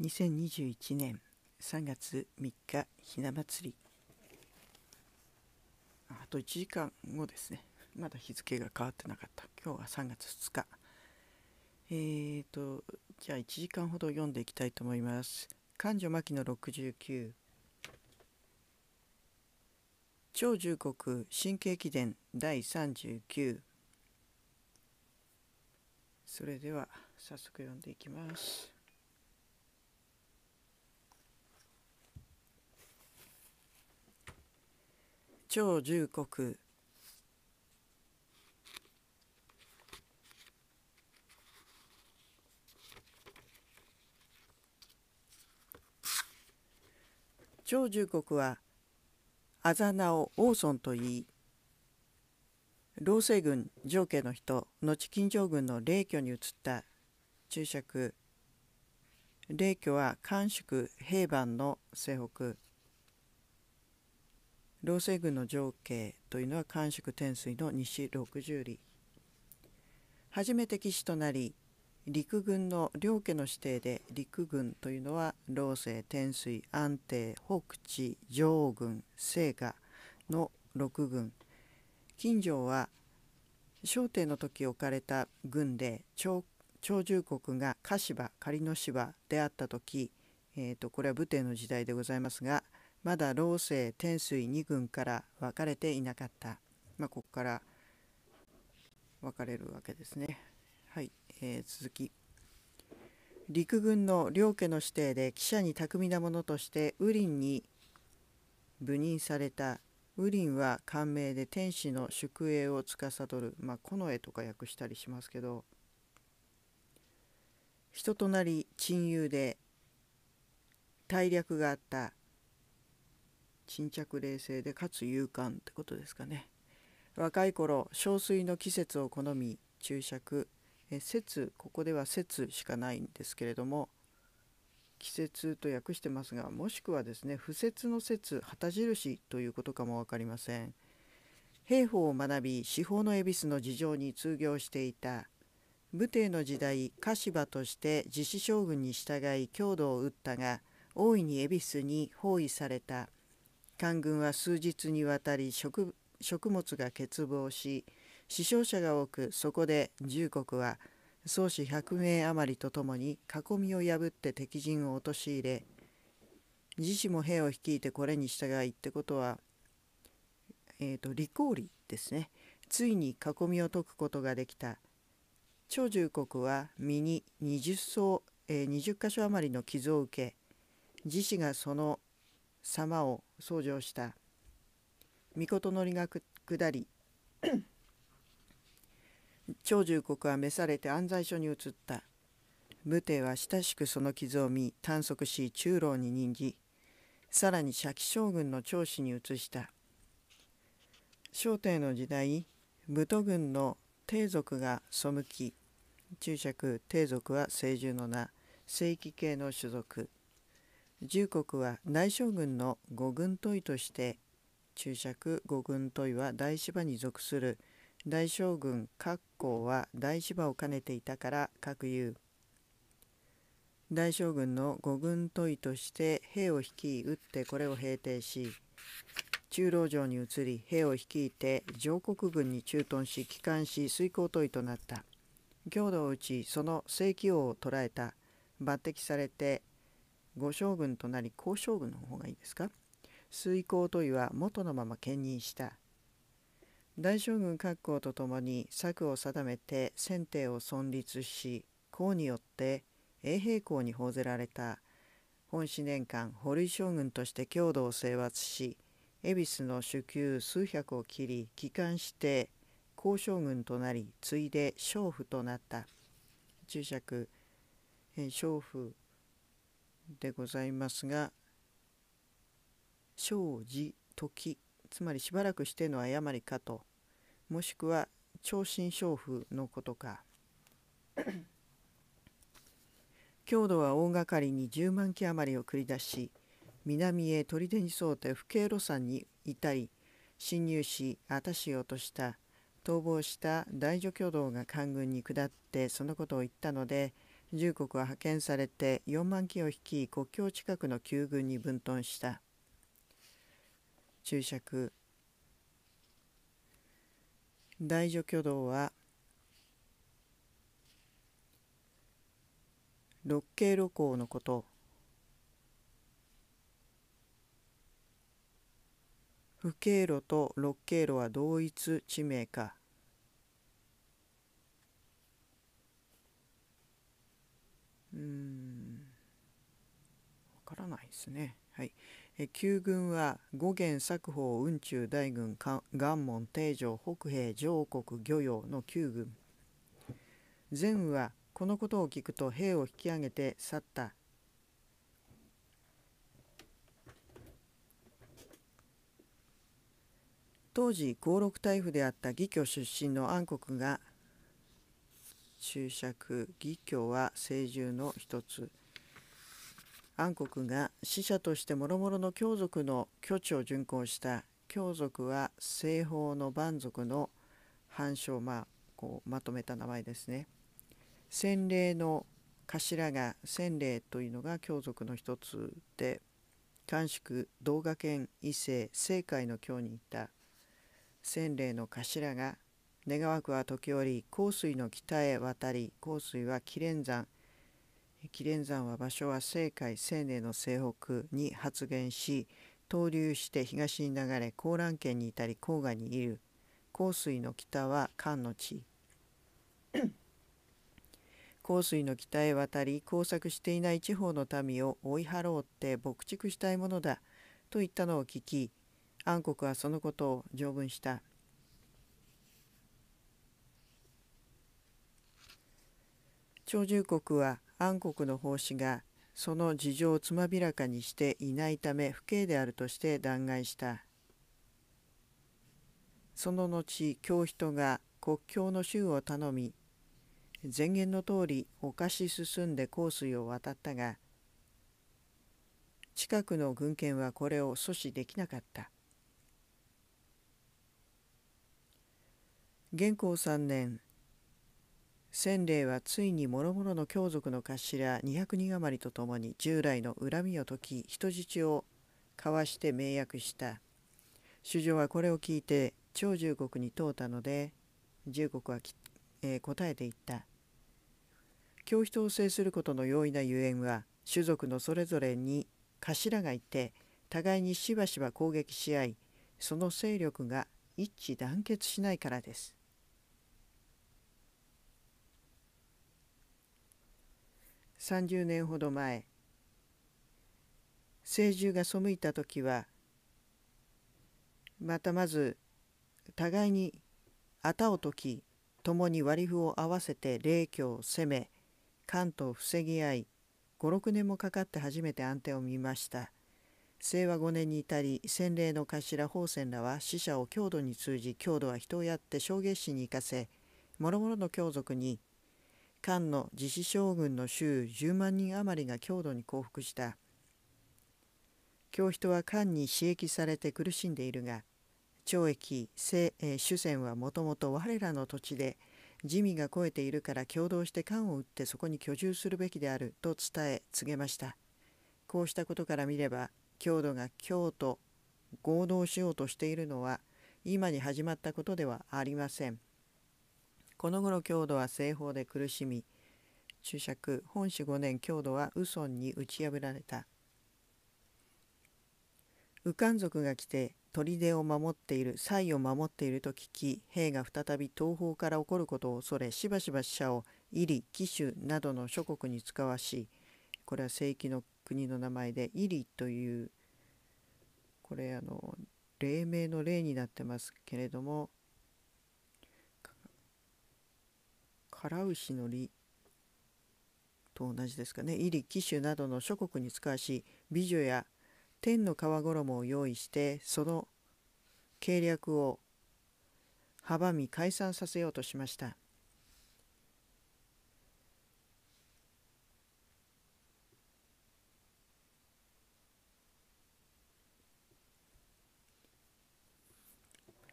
2021年3月3日ひな祭りあと1時間後ですねまだ日付が変わってなかった今日は3月2日えーとじゃあ1時間ほど読んでいきたいと思います勘定牧野69長重国神経記伝第39それでは早速読んでいきます超重国長寿国はあざなを王孫と言い老政軍上家の人後金城軍の霊居に移った注釈霊居は甘粛平板の西北老政軍の情景というのは官宿天水の西六十里初めて騎士となり陸軍の両家の指定で陸軍というのは老政天水安定北地上軍清賀の6軍金城は朝廷の時置かれた軍で長寿国が鹿芝仮の芝であった時、えーとこれは武帝の時代でございますが「まだ老生天水二軍から分かれていなかった、まあ、ここから分かれるわけですね。はい、えー、続き陸軍の両家の指定で記者に巧みなものとして雨林に部任された雨林は官名で天使の宿営を司る、まあ、近衛とか訳したりしますけど人となり親友で大略があった沈着冷静でかつ勇敢ってことですかね若い頃憔悴の季節を好み注釈え節ここでは節しかないんですけれども季節と訳してますがもしくはですね不節の節旗印ということかも分かりません兵法を学び至宝の恵比寿の事情に通行していた武帝の時代柏として自死将軍に従い郷土を打ったが大いに恵比寿に包囲された官軍は数日にわたり食物が欠乏し死傷者が多くそこで重国は宗師100名余りとともに囲みを破って敵陣を陥れ自死も兵を率いてこれに従いってことは、えーと、利口利ですねついに囲みを解くことができた長重国は身に20層、えー、20箇所余りの傷を受け自死がその様を創上した御事のりが下り 長寿国は召されて安西所に移った武帝は親しくその傷を見探索し中老に任じさらに借将軍の長子に移した小帝の時代武都軍の帝族が背き注釈帝族は清獣の名正規系の種族重国は大将軍の五軍問いとして注釈五軍問いは大芝に属する大将軍格好は大芝を兼ねていたから各有大将軍の五軍問いとして兵を率い打ってこれを平定し中老城に移り兵を率いて上国軍に駐屯し帰還し遂行問いとなった強度を打ちその正規王を捕らえた抜擢されてご将軍となり公将軍の方がいいですか水公といは元のまま兼任した大将軍各校とともに策を定めて選定を存立し公によって永平公に報ぜられた本四年間堀井将軍として郷土を制圧し恵比寿の主給数百を切り帰還して交渉軍となり次いで娼婦となった注釈娼婦でございますが生じ時つまりしばらくしての誤りかともしくは超新娼婦のことか 強度は大掛かりに10万機余りを繰り出し南へ砦に沿うて府警路山に至り侵入し a t ししようとした逃亡した大女挙動が官軍に下ってそのことを言ったので重国は派遣されて4万機を率い国境近くの旧軍に分屯した注釈大女挙動は六経路行のこと不経路と六経路は同一地名かうんわからないですね。はい、え旧軍は五元作法雲中大軍岩門定城北平上国漁用の旧軍前はこのことを聞くと兵を引き上げて去った当時五六大夫であった義挙出身の安国が注釈義教は聖獣の一つ安国が死者として諸々の教族の居地を巡行した教族は西方の蛮族の繁殖まあこうまとめた名前ですね洗礼の頭が洗礼というのが教族の一つで短縮動画圏異性正界の京にいた洗礼の頭が願わくは時折香水の北へ渡り香水は紀連山紀連山は場所は西海西寧の西北に発現し東流して東に流れ高蘭県に至り甲賀にいる香水の北は漢の地 香水の北へ渡り耕作していない地方の民を追い払おうって牧畜したいものだと言ったのを聞き暗黒はそのことを条文した。長獣国は暗黒の奉仕がその事情をつまびらかにしていないため不敬であるとして弾劾したその後教人が国境の州を頼み前言の通り犯し進んで香水を渡ったが近くの軍権はこれを阻止できなかった元寇3年千霊はついに諸々の強族の頭200人余りと共に従来の恨みを解き人質を交わして盟約した主将はこれを聞いて長十国に問うたので十国は、えー、答えていった教人を制することの容易なゆえんは種族のそれぞれに頭がいて互いにしばしば攻撃し合いその勢力が一致団結しないからです30年ほど前聖獣が背いた時はまたまず互いにあを解き共に割り符を合わせて霊居を攻め関東を防ぎ合い56年もかかって初めて安定を見ました清和5年に至り洗礼の頭法泉らは死者を郷土に通じ郷土は人をやって証言師に行かせ諸々の教族に漢の自死将軍の州10万人余りが郷土に降伏した京人は漢に刺激されて苦しんでいるが懲役主戦はもともと我らの土地で地味が肥えているから共同して漢を打ってそこに居住するべきであると伝え告げましたこうしたことから見れば郷土が京と合同しようとしているのは今に始まったことではありませんこの頃郷土は西方で苦しみ注釈本史5年郷土は右尊に打ち破られた右官族が来て砦を守っている蔡を守っていると聞き兵が再び東方から起こることを恐れしばしば死者を入り紀州などの諸国に使わしこれは正規の国の名前でイリというこれあの黎明の霊になってますけれども唐牛の利と同じですかねイリ紀州などの諸国に使わし美女や天の皮衣を用意してその計略を阻み解散させようとしました。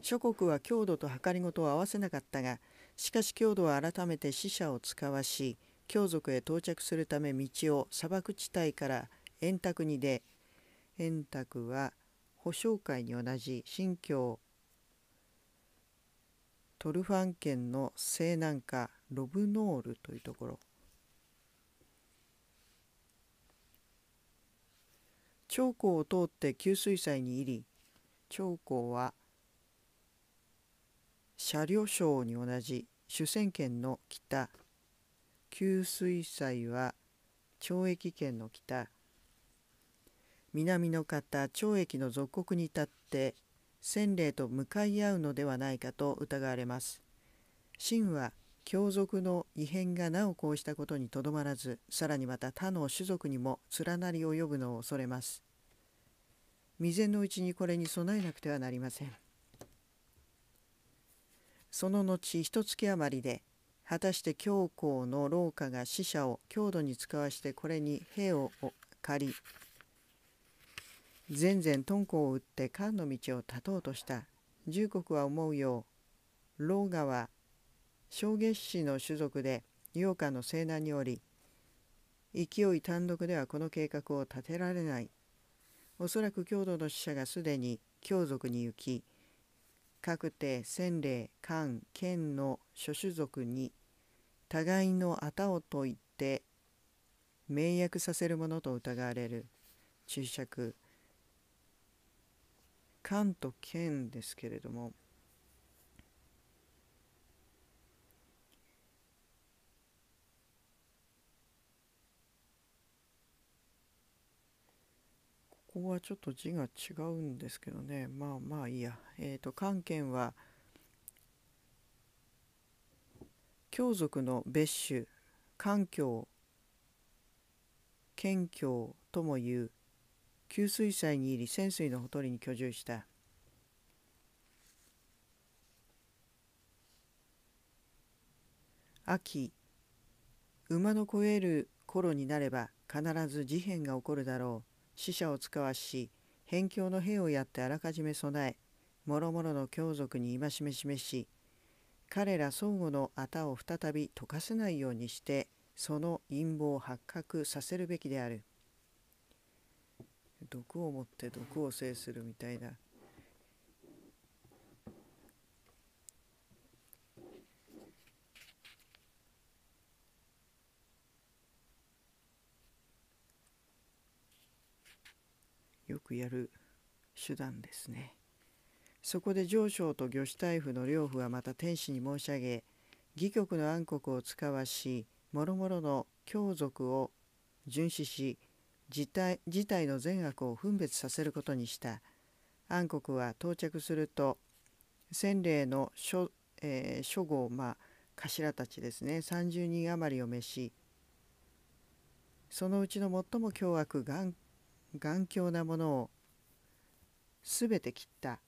諸国は強度と計りごとを合わせなかったがしかし強度は改めて死者を使わし強族へ到着するため道を砂漠地帯から円卓に出円卓は保証会に同じ新疆トルファン県の西南下ロブノールというところ長江を通って給水祭に入り長江は車両省に同じ主戦権の北給水祭は懲役権の北南の方懲役の属国に立って洗礼と向かい合うのではないかと疑われます。秦は教族の異変がなおこうしたことにとどまらずさらにまた他の種族にも連なり及ぶのを恐れます。未然のうちにこれに備えなくてはなりません。その後一月余りで果たして教皇の廊下が死者を強度に使わしてこれに兵を借り全然敦煌を打って漢の道を断とうとした重国は思うよう老化は正月氏の種族で陽華の西南におり勢い単独ではこの計画を立てられないおそらく郷土の死者がすでに強族に行き各帝千霊官剣の諸種族に互いのあを解いて名約させるものと疑われる注釈官と剣ですけれどもここはちょっと字が違うんですけどねまあまあいいやえっ、ー、と漢検は教族の別種漢境謙虚ともいう給水祭に入り泉水のほとりに居住した秋馬の肥える頃になれば必ず事変が起こるだろう死者を使わし辺境の兵をやってあらかじめ備えもろもろの強族に戒め示し彼ら相互の仇を再び溶かせないようにしてその陰謀を発覚させるべきである毒をもって毒を制するみたいなやる手段ですね。そこで上昇と御主大夫の両夫はまた天使に申し上げ戯局の暗黒を使わしもろもろの強族を巡視し事態事態の善悪を分別させることにした暗黒は到着すると洗礼の諸,、えー、諸号、まあ、頭たちですね30人余りを召しそのうちの最も凶悪頑強なものをすべて切った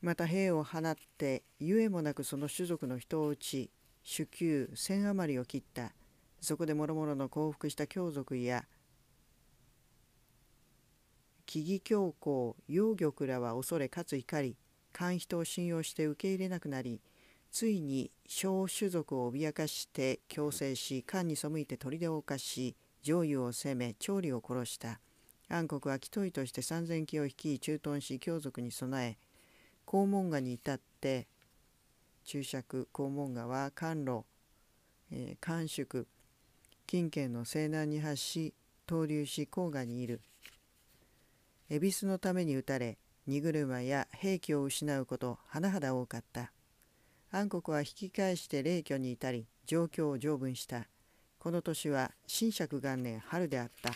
また兵を放ってゆえもなくその種族の人を打ち主給千余りを切ったそこで諸々の降伏した強族や木々教皇幼玉らは恐れかつ怒り官人を信用して受け入れなくなりついに小種族を脅かして強制し漢に背いて砦を犯し上位を攻め調理を殺した暗黒は祈祷として3,000騎を率い駐屯し強族に備え黄門河に至って注釈黄門河は甘路えー、近県の西南に発し投流し黄河にいる恵比寿のために撃たれ荷車や兵器を失うこと甚だ多かった暗黒は引き返して霊居に至り状況を条文したこの年は新釈元年春であった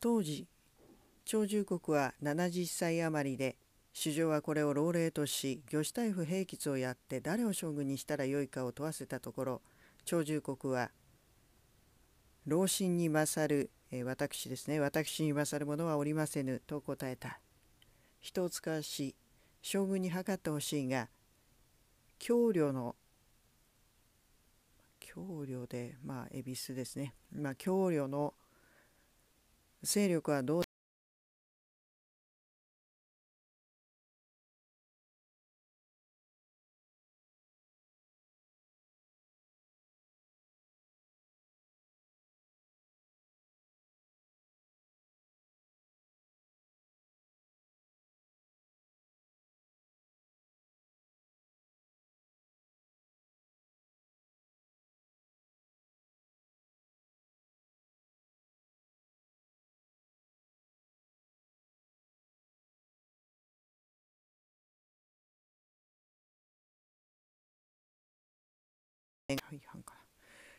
当時長寿国は70歳余りで市場はこれを老齢とし魚種大夫平吉をやって誰を将軍にしたらよいかを問わせたところ長寿国は老臣に勝る、えー、私ですね私に勝る者はおりませぬと答えた人を使わし将軍に測ってほしいが京梁の京梁でまあ恵比寿ですねまあ領の勢力はどう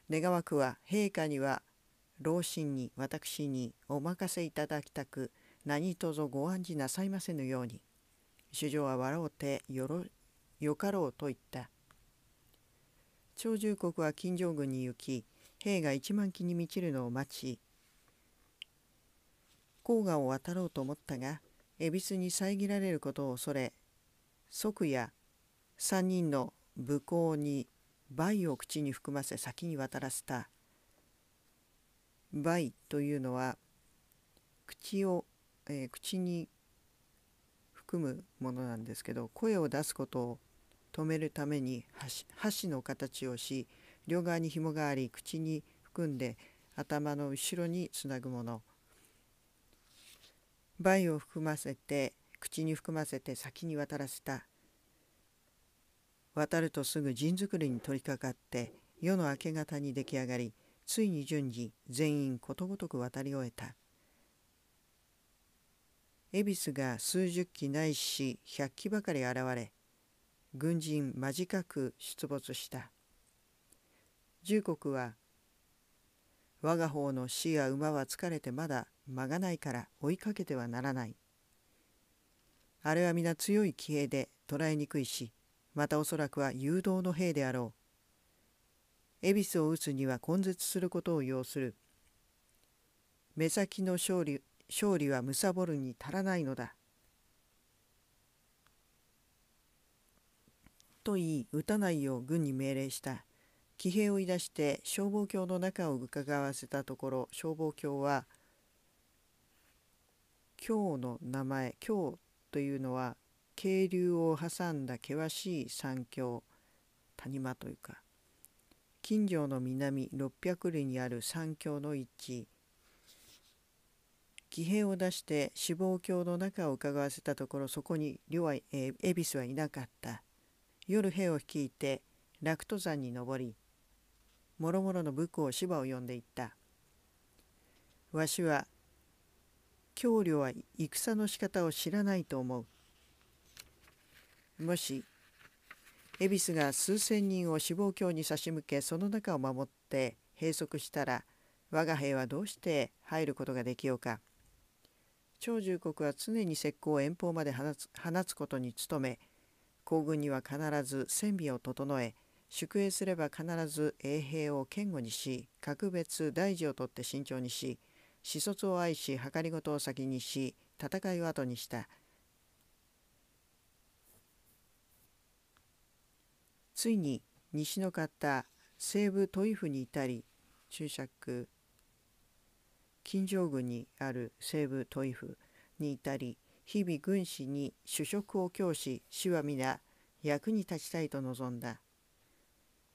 願わくは陛下には老臣に私にお任せいただきたく何とぞご案じなさいませぬように主女は笑うてよろよかろうと言った長寿国は金城軍に行き兵が一万騎に満ちるのを待ち黄河を渡ろうと思ったが恵比寿に遮られることを恐れ即夜三人の武功に梅を口に含ませ先に渡らせた梅というのは口を、えー、口に含むものなんですけど声を出すことを止めるために箸の形をし両側に紐があり口に含んで頭の後ろにつなぐもの梅を含ませて口に含ませて先に渡らせた渡るとすぐ陣作りに取り掛かって夜の明け方に出来上がりついに順次全員ことごとく渡り終えた恵比寿が数十機ないし百機ばかり現れ軍人間近く出没した重国は我が方の死や馬は疲れてまだ間がないから追いかけてはならないあれは皆強い気鋭で捕らえにくいしまたおそらくは誘導の兵であろう。恵比寿を打つには根絶することを要する。目先の勝利勝利は貪るに足らないのだ。と言い撃たないよう軍に命令した騎兵をいだして消防橋の中を伺わせたところ消防橋は「京の名前京というのは渓流を挟んだ険しい山峡谷間というか近所の南600里にある山峡の一致騎兵を出して志望郷の中をうかがわせたところそこに両愛恵比寿はいなかった夜兵を率いて楽登山に登りもろもろの武功芝を呼んでいったわしは京領は戦の仕方を知らないと思うもし恵比寿が数千人を死亡境に差し向けその中を守って閉塞したら我が兵はどうして入ることができようか長寿国は常に石膏を遠方まで放つ放つことに努め行軍には必ず戦備を整え宿営すれば必ず衛兵を堅固にし格別大事を取って慎重にし始卒を愛し計り事を先にし戦いを後にした。ついに西の方西部トイフに至り注釈金城郡にある西部トイフに至り日々軍師に主食を供し主は皆役に立ちたいと望んだ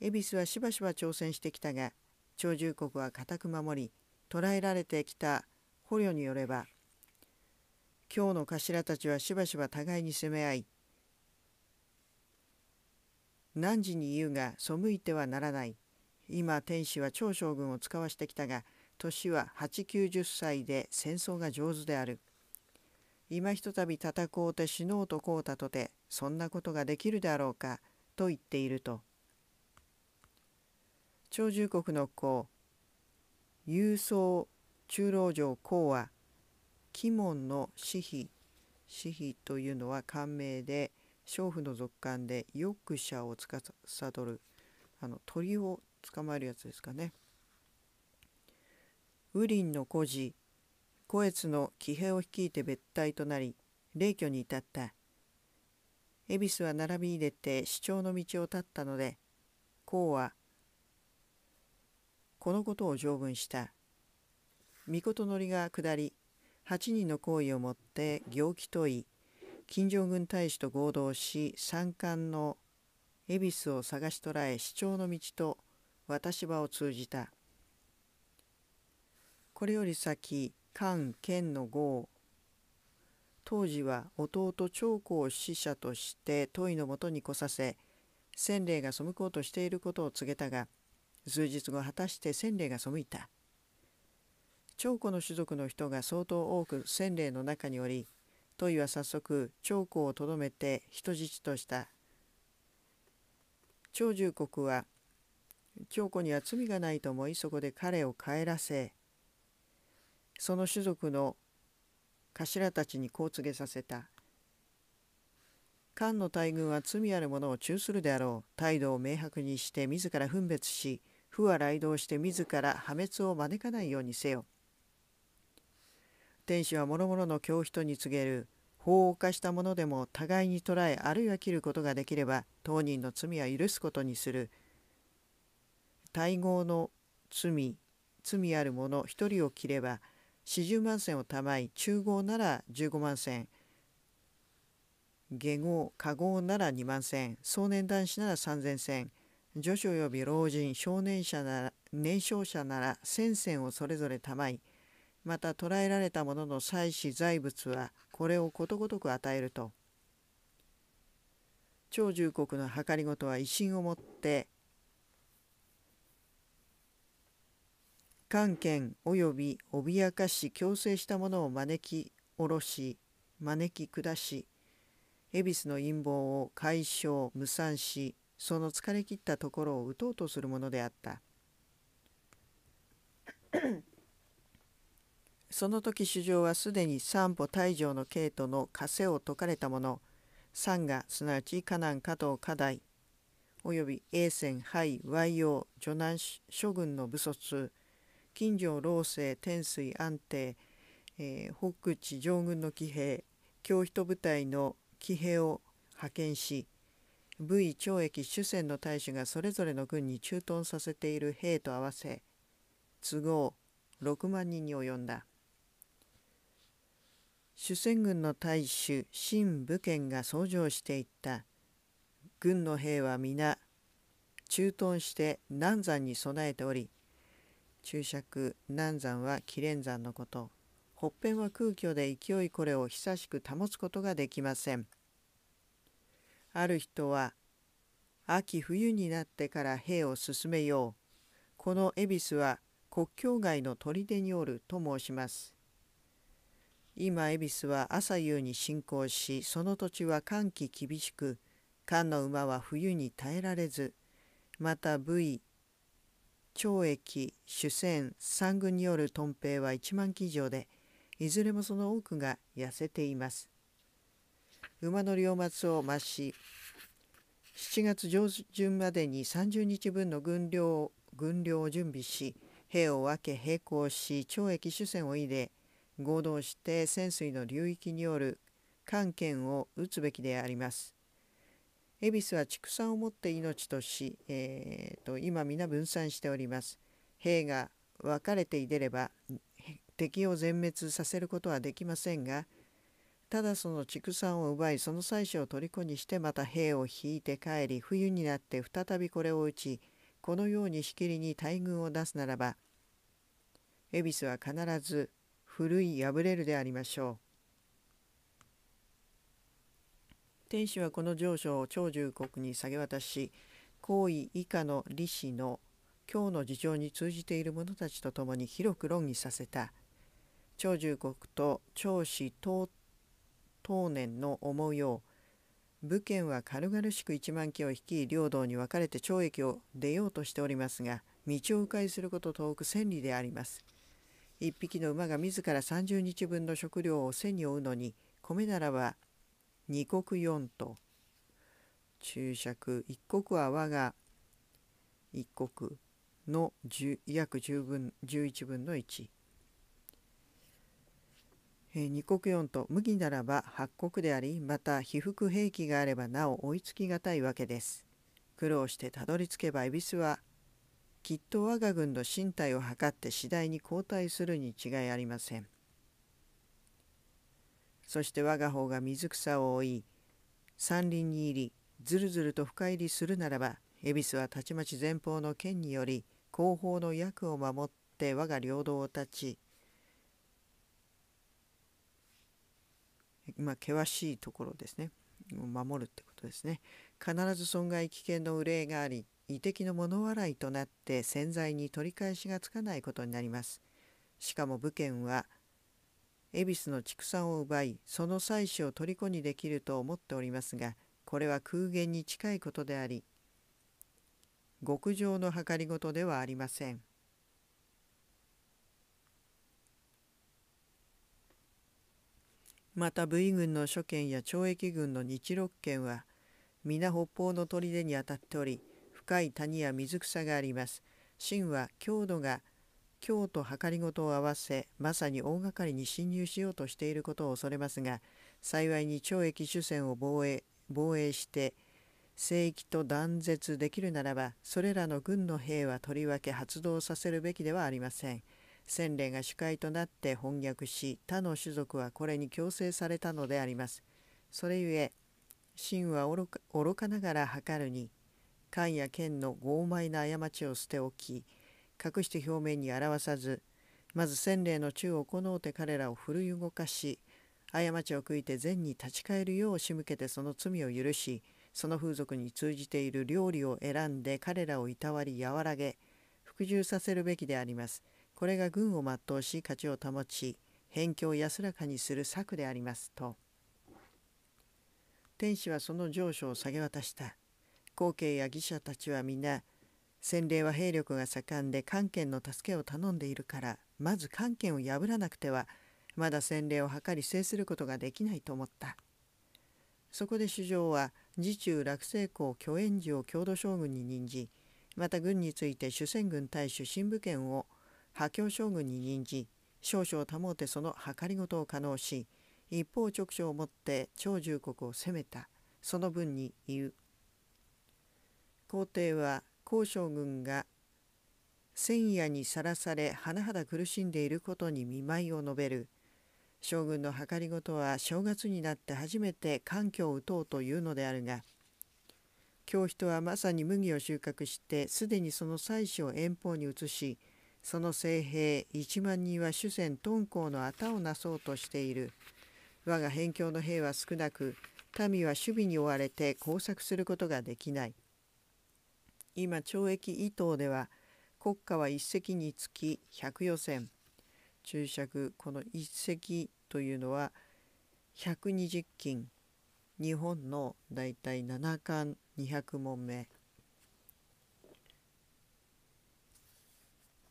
恵比寿はしばしば挑戦してきたが鳥獣国は固く守り捕らえられてきた捕虜によれば今日の頭たちはしばしば互いに攻め合い何時に言うが背いてはならない今天使は長将軍を使わしてきたが年は890歳で戦争が上手である今ひとたび戦うて死のうとこうたとてそんなことができるであろうかと言っていると長寿国の子郵送中老城公は鬼門の私費私費というのは官名で娼婦の続巻でヨークシャーをるあの鳥を捕まえるやつですかね。ウリンの孤児、コエツの騎兵を率いて別隊となり、霊居に至った。恵比寿は並び入れて主張の道を立ったので、孔はこのことを条文した。御事のりが下り、8人の行為をもって行基問い、金正軍大使と合同し山間の恵比寿を探し捕らえ市長の道と渡し場を通じたこれより先関県の号当時は弟長江を使者として問いのもとに来させ千霊が背こうとしていることを告げたが数日後果たして千霊が背いた長江の種族の人が相当多く千霊の中におり問いは早速長江をとどめて人質とした長寿国は長子には罪がないと思いそこで彼を帰らせその種族の頭たちにこう告げさせた漢の大軍は罪ある者を中するであろう態度を明白にして自ら分別し不は雷動して自ら破滅を招かないようにせよ天使は諸々の教師とに告げる法を犯したものでも互いに捕らえあるいは切ることができれば当人の罪は許すことにする対合の罪罪ある者一人を切れば四十万銭をたまい中合なら十五万銭下合下合なら二万銭壮年男子なら三千銭女子及び老人少年者なら年少者なら千銭をそれぞれたまいまた捕らえられた者の祭祀財物はこれをことごとく与えると長寿国の計りごとは威信をもって官お及び脅かし強制した者を招き下ろし招き下し恵比寿の陰謀を解消無産しその疲れ切ったところを打とうとするものであった。その時主上はすでに三歩大乗の慶との枷を解かれたもの三がすなわち河南加藤家大および永泉廃和洋序南諸軍の武卒金城老政天水安定、えー、北地上軍の騎兵京人部隊の騎兵を派遣し武位懲役主戦の大使がそれぞれの軍に駐屯させている兵と合わせ都合6万人に及んだ。主戦軍の大主秦武賢が創上していった軍の兵は皆駐屯して南山に備えており注釈南山は紀連山のこと北辺は空虚で勢いこれを久しく保つことができませんある人は秋冬になってから兵を進めようこの恵比寿は国境外の砦におると申します今恵比寿は朝夕に進行しその土地は寒気厳しく漢の馬は冬に耐えられずまた武威懲役主戦三軍による屯兵は1万騎乗でいずれもその多くが痩せています馬の両末を増し7月上旬までに30日分の軍量軍量を準備し兵を分け並行し懲役主戦を入れ合同して潜水の流域による関権を打つべきであります。恵比寿は畜産をもって命とし、えーと、今皆分散しております。兵が分かれていれば敵を全滅させることはできませんがただその畜産を奪いその妻子を虜にしてまた兵を引いて帰り冬になって再びこれを打ちこのようにしきりに大軍を出すならば恵比寿は必ず古い破れるでありましょう。天使はこの上書を長寿国に下げ渡し皇位以下の利子の今日の事情に通じている者たちと共に広く論議させた長寿国と長子当当年の思うよう武権は軽々しく1万騎を率い領土に分かれて懲役を出ようとしておりますが道を迂回すること遠く千里であります1匹の馬が自ら30日分の食料を背に負うのに米ならば二国四と注釈一国は我が一国の約十分十一分の一えー、二国四と麦ならば八国でありまた被服兵器があればなお追いつきがたいわけです苦労してたどり着けば恵比寿はきっと我が軍の身体を測って次第に後退するに違いありません。そして我が方が水草を追い山林に入りずるずると深入りするならば恵比寿はたちまち前方の剣により後方の役を守って我が領土を立ちまあ、険しいところですね守るってことですね必ず損害危険の憂いがあり遺跡の物笑いとなって潜在に取り返しがつかないことになります。しかも武家は恵比寿の畜産を奪いその妻子を虜にできると思っておりますがこれは空言に近いことであり極上の計りごとではありません。また V 軍の諸県や懲役軍の日六県は皆北方の砦にあたっており深い谷や水草があります。秦は強度が京と計りごとを合わせまさに大掛かりに侵入しようとしていることを恐れますが幸いに懲役主戦を防衛防衛して聖域と断絶できるならばそれらの軍の兵はとりわけ発動させるべきではありません。洗礼が主会となって翻訳し他の種族はこれに強制されたのであります。それゆえ秦は愚か愚かながら測るに官や県の傲慢な過ちを捨ておき隠して表面に表さずまず洗礼の宙を行うて彼らを振るい動かし過ちを悔いて善に立ち返るよう仕向けてその罪を許しその風俗に通じている料理を選んで彼らをいたわり和らげ服従させるべきであります。これが軍を全うし価値を保ち辺境を安らかにする策でありますと天使はその上書を下げ渡した光景や義者たちは皆洗礼は兵力が盛んで関権の助けを頼んでいるからまず関権を破らなくてはまだ洗礼を図り制することができないと思ったそこで主将は自中落成公巨円寺を郷土将軍に任じまた軍について主戦軍大主新武権を破教将軍に任じ少々保てその計りごとを可能し一方直所をもって長重国を攻めたその分に言う皇帝は高将軍が戦夜にさらされ甚だ苦しんでいることに見舞いを述べる将軍の計りごとは正月になって初めて環境を打とうというのであるが京人はまさに麦を収穫してすでにその妻子を遠方に移しその精兵1万人は主戦敦煌の旗をなそうとしている我が辺境の兵は少なく民は守備に追われて工作することができない今懲役伊藤では国家は一隻につき百余銭注釈この一隻というのは120金日本の大体七冠巻200問目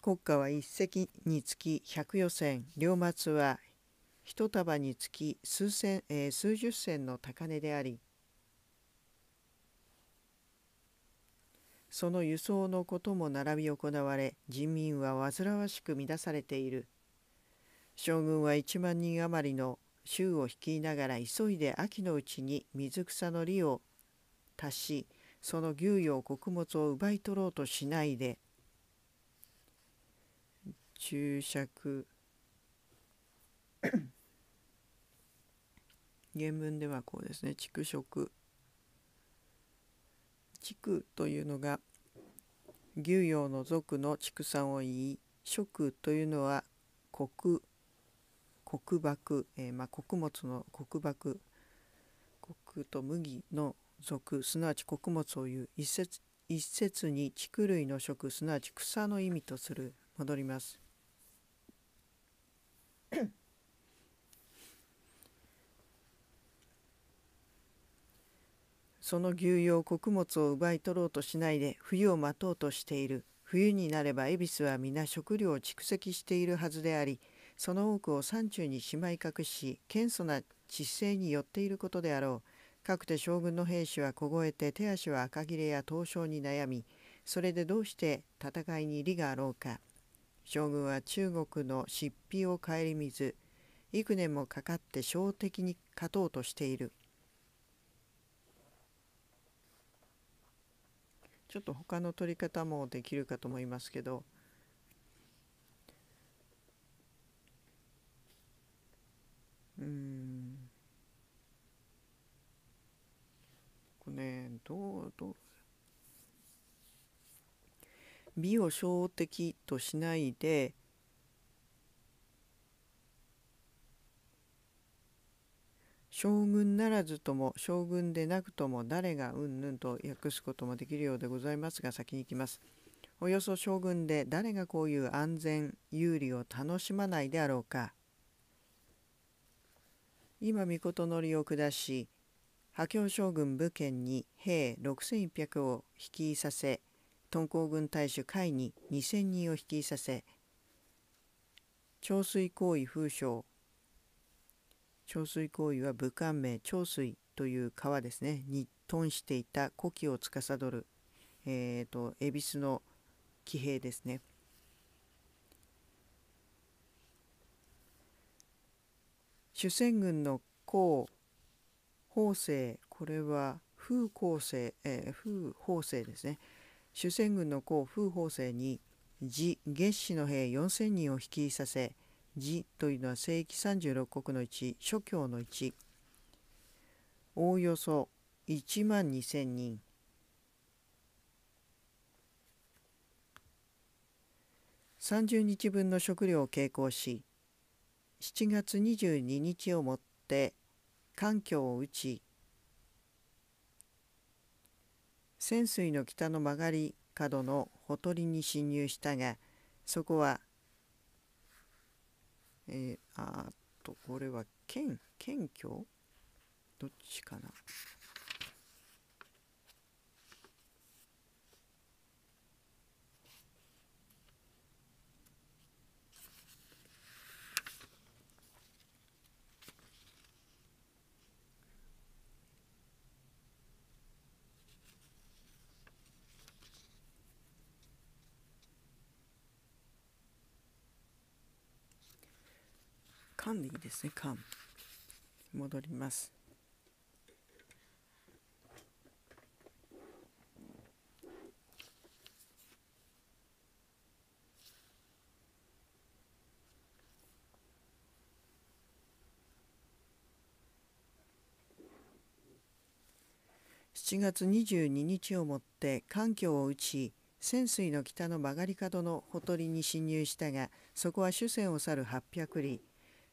国家は一隻につき百余銭両末は一束につき数千、えー、数十銭の高値でありその輸送のことも並び行われ人民は煩わしく乱されている将軍は1万人余りの州を率いながら急いで秋のうちに水草の利を足しその牛用穀物を奪い取ろうとしないで注釈原文ではこうですね畜食畜というのが牛羊の族の畜産を言い食というのは穀穀箔、えー、まあ、穀物の穀箔穀と麦の属すなわち穀物を言う一節一説に畜類の食すなわち草の意味とする戻ります。その牛羊穀物を奪い取ろうとしないで冬を待とうとしている冬になれば恵比寿は皆食料を蓄積しているはずでありその多くを山中にしまい隠し謙素な知性に寄っていることであろうかくて将軍の兵士は凍えて手足は赤切れや凍傷に悩みそれでどうして戦いに利があろうか将軍は中国の疾病を顧みず幾年もかかって小敵に勝とうとしているちょっと他の取り方もできるかと思いますけどうんねどうどう美を小的としないで将軍ならずとも将軍でなくとも誰がうんぬんと訳すこともできるようでございますが先に行きます。およそ将軍で誰がこういう安全有利を楽しまないであろうか。今御事のりを下し破京将軍武県に兵6100を率いさせ敦煌軍大使甲斐に2000人を率いさせ長水行為風将憔水行為は武漢名長水という川ですねに頓していた古希を司る、えーと、恵比寿の騎兵ですね。主戦軍の孔法政これは風構政、えー、風法政ですね主戦軍の孔風法政に自月氏の兵4,000人を率いさせ寺というのは聖域36国のうち諸教のうちおおよそ1万2,000人30日分の食料を携行し7月22日をもって環境を打ち潜水の北の曲がり角のほとりに侵入したがそこはえー、あとこれは謙謙虚どっちかな缶でいいですね缶戻ります7月22日をもって環境を打ち潜水の北の曲がり角のほとりに侵入したがそこは主船を去る800里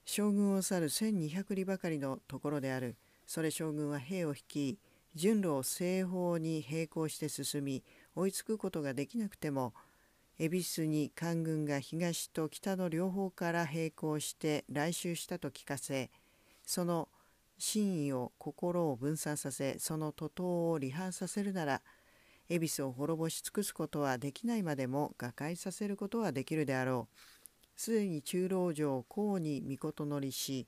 将軍を去る1200里ばかりのところであるそれ将軍は兵を率い順路を西方に並行して進み追いつくことができなくても恵比寿に官軍が東と北の両方から並行して来襲したと聞かせその真意を心を分散させその徒党を離反させるなら恵比寿を滅ぼし尽くすことはできないまでも瓦解させることはできるであろう。すでに中老城公に尊乗りし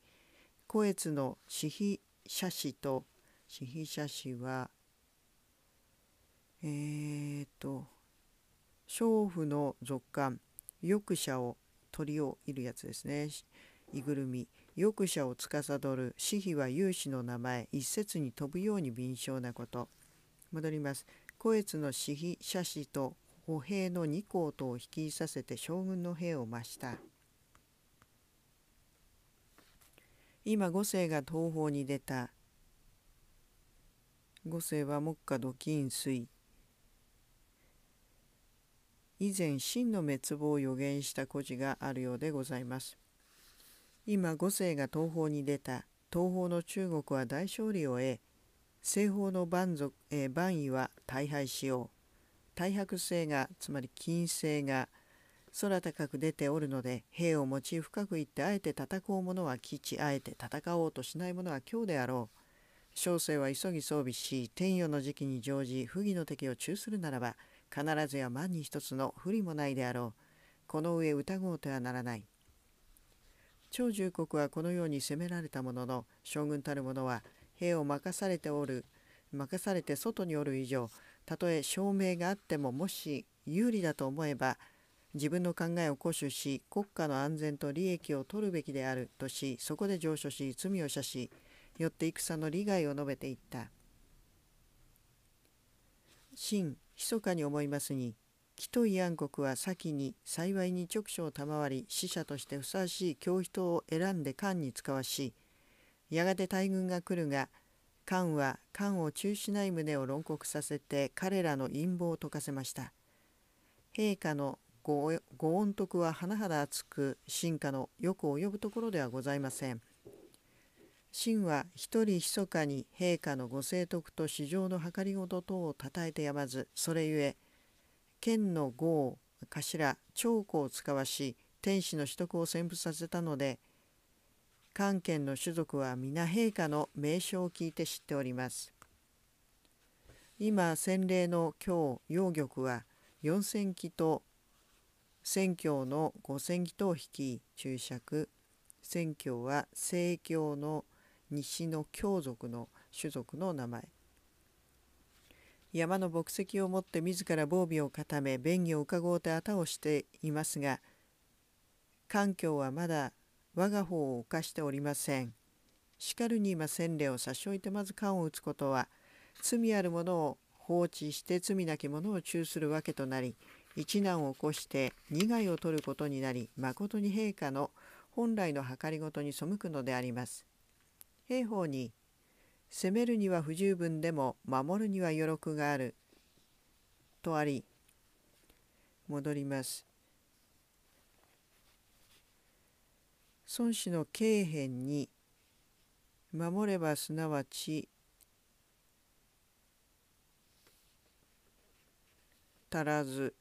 小越の私費写視と私費写視はえー、っと娼婦の続官翼者を鳥をいるやつですねいぐるみ翼者を司る私費は有志の名前一説に飛ぶように敏捷なこと戻ります。古越の私費写師と歩兵の二校とを率いさせて将軍の兵を増した。今五世が東方に出た。五世は目下土金水。以前真の滅亡を予言した故事があるようでございます。今五世が東方に出た。東方の中国は大勝利を得、西方の蛮族、えー、蛮夷は大敗しよう。太白星がつまり金星が空高く出ておるので兵を持ち深く行ってあえて戦う者は基地あえて戦おうとしない者は今日であろう小生は急ぎ装備し天与の時期に乗じ不義の敵を中するならば必ずや万に一つの不利もないであろうこの上疑うてはならない長重国はこのように攻められたものの将軍たる者は兵を任されておる任されて外におる以上たとえ証明があってももし有利だと思えば自分の考えを固守し国家の安全と利益を取るべきであるとしそこで上書し罪を謝しよって戦の利害を述べていった真密かに思いますに木と慰安国は先に幸いに直所を賜り死者としてふさわしい教人を選んで官に使わしやがて大軍が来るが漢は漢を中止ない旨を論告させて彼らの陰謀を解かせました。陛下のごご恩徳は甚だ厚く進化のよく及ぶところではございません。秦は一人密かに陛下のご聖徳と市上の計りごと等をたたえてやまずそれゆえ剣の号頭長江を使わし天使の取得を宣布させたので関県の種族は皆陛下の名称を聞いて知っております。今洗礼の今日陽玉は4,000機と宣教の5,000機と引き注釈宣教は西教の西の教族の種族の名前山の牧石を持って自ら防備を固め便宜を伺うてあたをしていますが環境はまだ我が方を犯しておりません。しかるに今洗礼を差し置いてまず缶を打つことは罪ある者を放置して罪なき者を中するわけとなり一難を起こして二害を取ることになり誠に陛下の本来の計りごとに背くのであります。兵法に攻めるには不十分でも守るには余力があるとあり戻ります。孫子の経辺に守ればすなわち足らず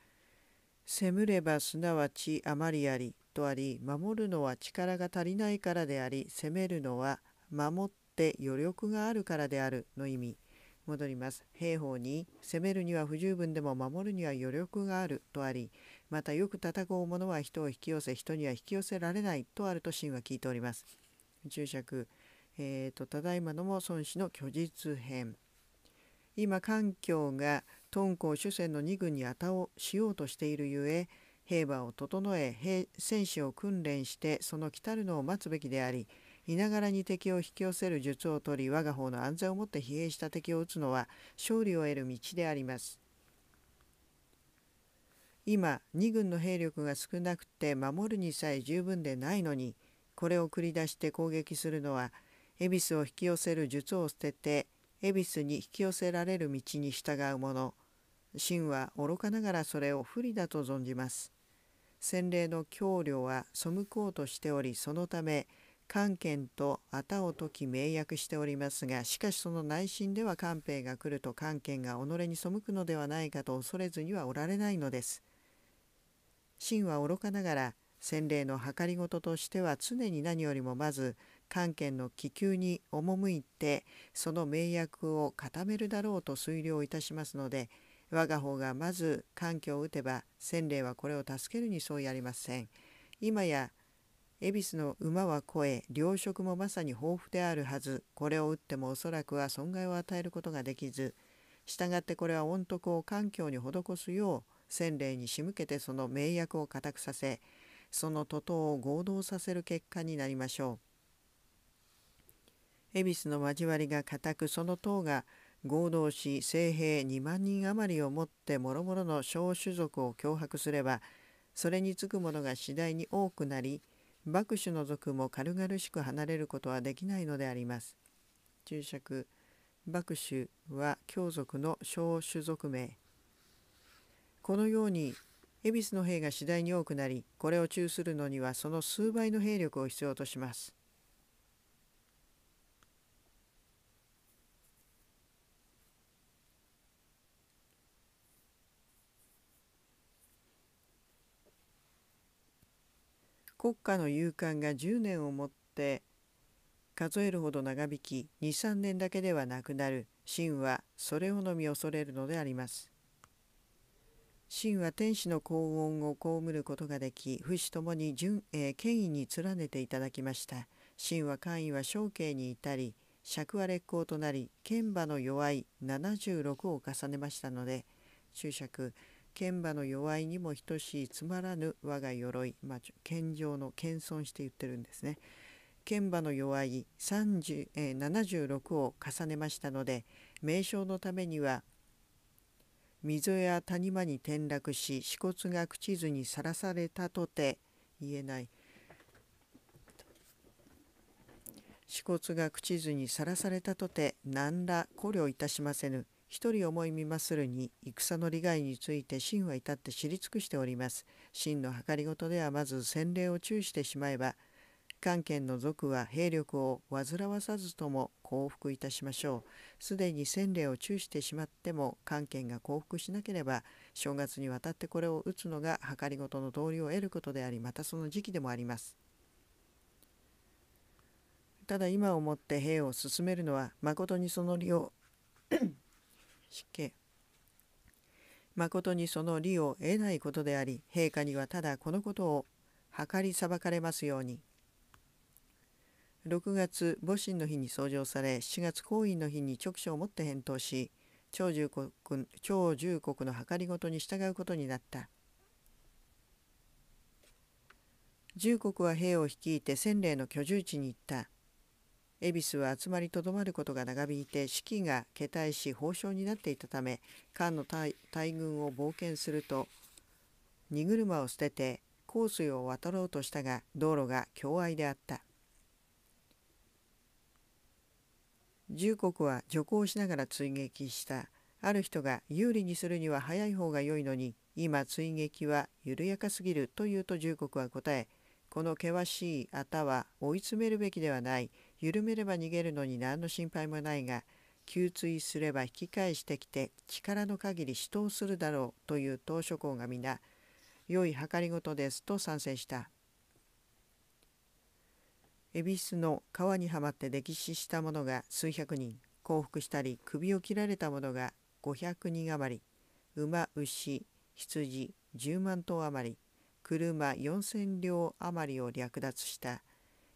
責むればすなわち余りありとあり守るのは力が足りないからであり責めるのは守って余力があるからであるの意味戻ります。兵法に攻めるには不十分でも守るには余力があるとありまたよく戦う者は人を引き寄せ人には引き寄せられないとあると神は聞いております。注釈、えーと、ただいまのも孫子の虚実編今環境が敦煌主戦の2軍にあたをしようとしているゆえ兵馬を整え戦士を訓練してその来たるのを待つべきでありいながらに敵を引き寄せる術を取り我が方の安全をもって疲弊した敵を撃つのは勝利を得る道であります。今2軍の兵力が少なくて守るにさえ十分でないのにこれを繰り出して攻撃するのは恵比寿を引き寄せる術を捨てて恵比寿に引き寄せられる道に従う者真は愚かながらそれを不利だと存じます。洗礼の教領は背こうとしておりそのため官憲と仇を解き明約しておりますがしかしその内心では官兵が来ると官憲が己に背くのではないかと恐れずにはおられないのです。真は愚かながら洗礼の計りごととしては常に何よりもまず関係の気球に赴いてその名役を固めるだろうと推量いたしますので我が方がまず環境を打てば洗礼はこれを助けるにそうやりません。今や恵比寿の馬は肥え糧食もまさに豊富であるはずこれを打ってもおそらくは損害を与えることができず従ってこれは御徳を環境に施すよう洗礼に仕向けてその名役を固くさせその徒党を合同させる結果になりましょう。恵比寿の交わりが固くその党が合同し精兵2万人余りをもって諸々の小種族を脅迫すればそれにつく者が次第に多くなり幕手の族も軽々しく離れることはできないのであります。注釈幕手は教族の小種族名このように恵比寿の兵が次第に多くなりこれを中するのにはその数倍の兵力を必要とします。国家の勇敢が10年をもって数えるほど長引き23年だけではなくなる秦はそれをのみ恐れるのであります。神は天使の幸運を被ることができ、不死ともに順、えー、権威に連ねていただきました。神は官位は小慶に至り、尺は烈光となり、剣馬の弱い76を重ねましたので、注釈、剣馬の弱いにも等しいつまらぬ我が鎧、まあ、剣上の謙遜して言ってるんですね。剣馬の弱い30、えー、76を重ねましたので名称のためには溝や谷間に転落し死骨が朽ちずにさらされたとて言えない死骨が朽ちずにさらされたとて何ら考慮いたしませぬ一人思いみまするに戦の利害について真は至って知り尽くしております真の計りごとではまず洗礼を注意してしまえば関係の族は兵力を煩わさずとも降伏いたしましょうすでに洗礼を注してしまっても関係が降伏しなければ正月にわたってこれを打つのが計りごとの道理を得ることでありまたその時期でもありますただ今をもって兵を進めるのは誠にその利を死刑誠にその利を得ないことであり陛下にはただこのことを計り裁かれますように6月戊辰の日に創上され7月行為の日に直書をもって返答し長重国長重国の計りごとに従うことになった重国は兵を率いて千里の居住地に行った恵比寿は集まりとどまることが長引いて士気が懈怠し報奨になっていたため漢の大軍を冒険すると荷車を捨てて香水を渡ろうとしたが道路が狭隘であった重国は徐行しながら追撃したある人が有利にするには早い方が良いのに今追撃は緩やかすぎると言うと重国は答えこの険しいあたは追い詰めるべきではない緩めれば逃げるのに何の心配もないが給水すれば引き返してきて力の限り死闘するだろうという島諸公が皆良い計りごとですと賛成した恵比寿の川にはまって溺死した者が数百人降伏したり首を切られた者が500人余り馬牛羊10万頭余り車4,000両余りを略奪した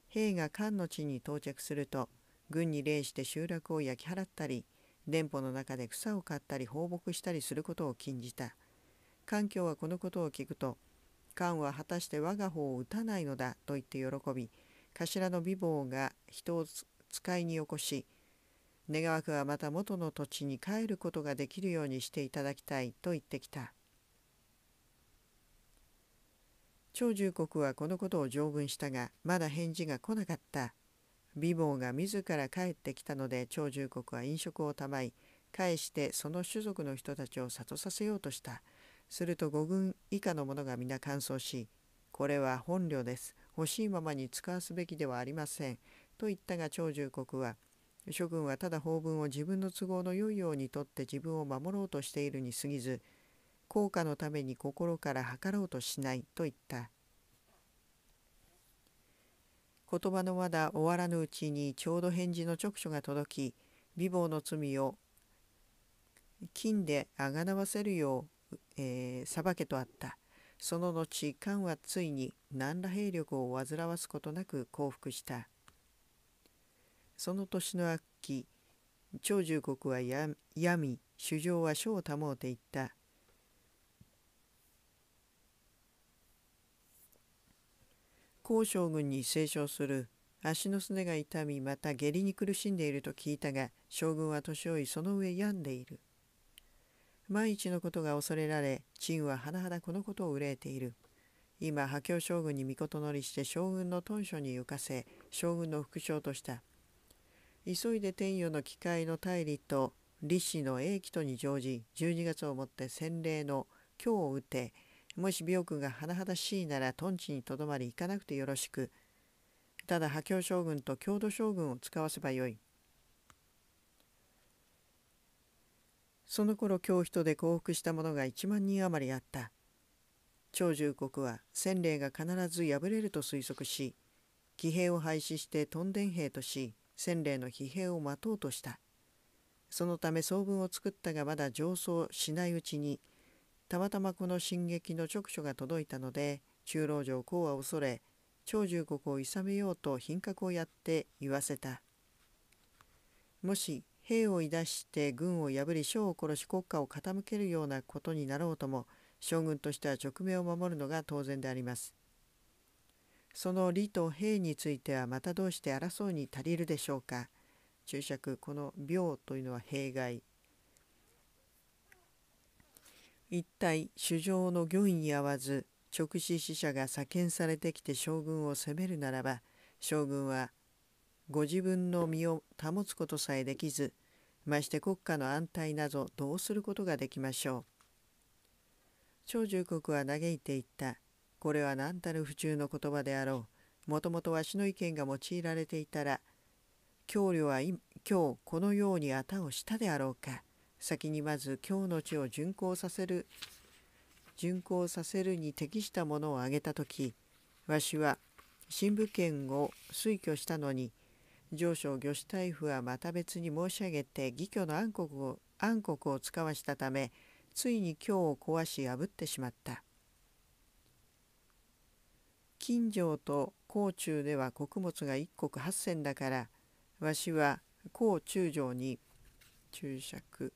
兵が漢の地に到着すると軍に礼して集落を焼き払ったり電波の中で草を刈ったり放牧したりすることを禁じた環教はこのことを聞くと漢は果たして我が方を打たないのだと言って喜び頭の美貌が人を使いに起こし願わくはまた元の土地に帰ることができるようにしていただきたいと言ってきた長寿国はこのことを条文したがまだ返事が来なかった美貌が自ら帰ってきたので長寿国は飲食をたまい返してその種族の人たちを諭させようとしたすると5軍以下の者が皆乾燥しこれは本領です欲しいままに使わすべきではありません。と言ったが長寿国は諸君はただ法文を自分の都合の良いようにとって自分を守ろうとしているに過ぎず効果のために心から図ろうとしないと言った言葉のまだ終わらぬうちにちょうど返事の直書が届き美貌の罪を金であがなわせるよう、えー、裁けとあったその後漢はついに何ら兵力を煩わすことなく降伏したその年の秋長寿国は闇主将は書を保うていった高将軍に清唱する足のすねが痛みまた下痢に苦しんでいると聞いたが将軍は年老いその上病んでいる。万一のことが恐れられ、陳は甚だこのことを憂えている。今、破鏡将軍に御事乗りして将軍の屯所に行かせ、将軍の副将とした。急いで天与の機会の大理と李氏の英気とに乗じ、12月をもって洗礼の京を打て、もし病苦が甚だしいなら豚地にとどまり行かなくてよろしく。ただ破鏡将軍と郷土将軍を使わせばよい。その頃京人で降伏した者が1万人余りあった長寿国は千霊が必ず敗れると推測し騎兵を廃止して屯田兵とし千霊の疲弊を待とうとしたそのため総軍を作ったがまだ上層しないうちにたまたまこの進撃の直所が届いたので中老城公は恐れ長寿国をいさめようと品格をやって言わせたもし兵をいだして軍を破り将を殺し国家を傾けるようなことになろうとも将軍としては勅命を守るのが当然であります。その理と兵についてはまたどうして争うに足りるでしょうか。注釈この病というのは弊害。一体主上の御意に合わず直視使者が左遷されてきて将軍を責めるならば将軍はご自分の身を保つことさえできずまして国家の安泰などどうすることができましょう。長寿国は嘆いていった。これは何たる不忠の言葉であろう。もともとわしの意見が用いられていたら、教領は今日このように頭をしたであろうか。先にまず今日の地を巡行させる、巡行させるに適したものを挙げた時、わしは新武権を推挙したのに、上昇御主大夫はまた別に申し上げて義挙の暗黒を暗黒を使わしたためついに京を壊し破ってしまった金城と甲中では穀物が一国八銭だからわしは甲中城に注釈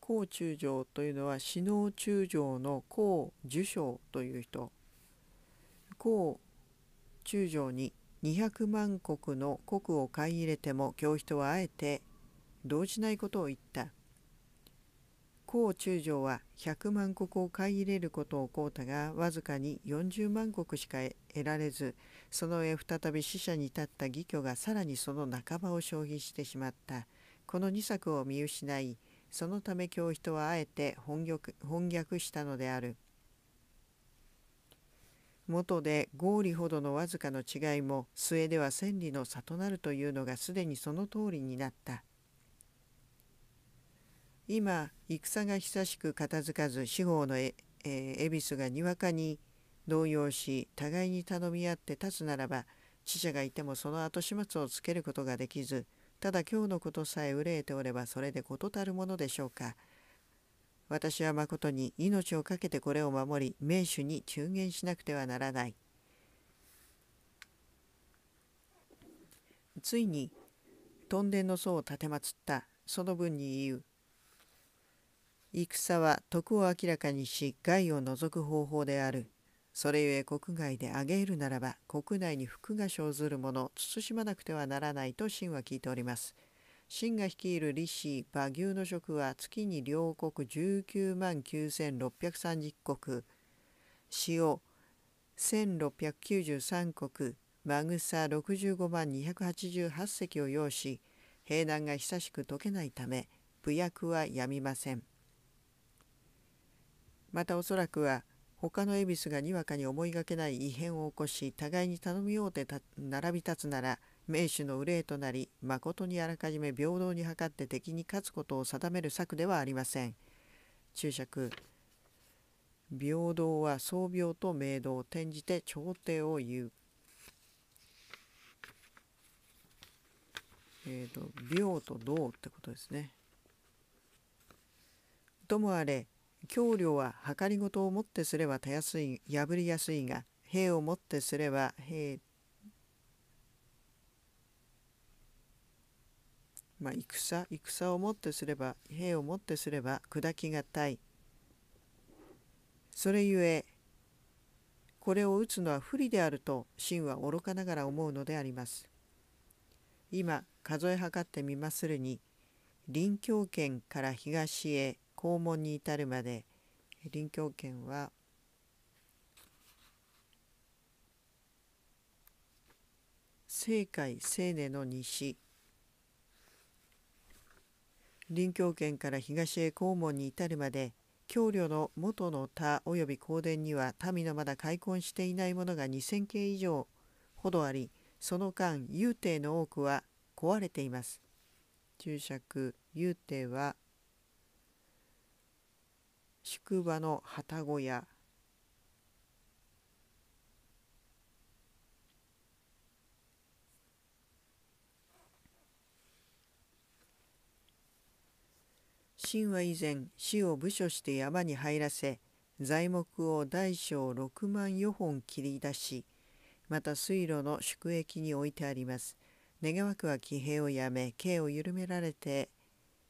甲中将というのは四能中将の甲受将という人甲中将に200万石の国を買い入れても教人はあえて動じないことを言った。高中将は100万石を買い入れることをうたがわずかに40万石しか得られずその上再び死者に立った義挙がさらにその半ばを消費してしまったこの2策を見失いそのため教人はあえて翻訳したのである。元で合理ほどのわずかの違いも末では千里の差となるというのがすでにその通りになった今戦が久しく片付かず司法の恵比寿がにわかに動揺し互いに頼み合って立つならば死者がいてもその後始末をつけることができずただ今日のことさえ憂えておればそれで事たるものでしょうか。私は誠に命を懸けてこれを守り名手に忠言しなくてはならないついに屯田の僧を奉ったその分に言う戦は徳を明らかにし害を除く方法であるそれゆえ国外で挙げるならば国内に福が生ずるもの慎まなくてはならないと神は聞いております。秦が率いる李氏馬牛の職は月に両国19万9630国塩1693国マグサ65万288隻を要し兵団が久しく解けないため武役はやみませんまたおそらくは他の恵比寿がにわかに思いがけない異変を起こし互いに頼みようて並び立つなら名手の憂いとなり誠にあらかじめ平等に図って敵に勝つことを定める策ではありません注釈平等は双病と明道を転じて朝廷を言うえーと、と病と道ってことですね。ともあれ教領は計りごとをもってすればたやすい破りやすいが兵をもってすれば兵まあ、戦戦をもってすれば兵をもってすれば砕きがたいそれゆえこれを打つのは不利であると真は愚かながら思うのであります今数え測ってみまするに臨境圏から東へ肛門に至るまで臨境圏は西海青寧の西臨教圏から東へ肛門に至るまで教領の元の田及び香典には民のまだ開墾していないものが2,000件以上ほどありその間幽帝の多くは壊れています。注釈幽帝は宿場の旅籠や神は以前死を部署して山に入らせ材木を大小6万4本切り出しまた水路の宿駅に置いてあります願わくは騎兵をやめ刑を緩められて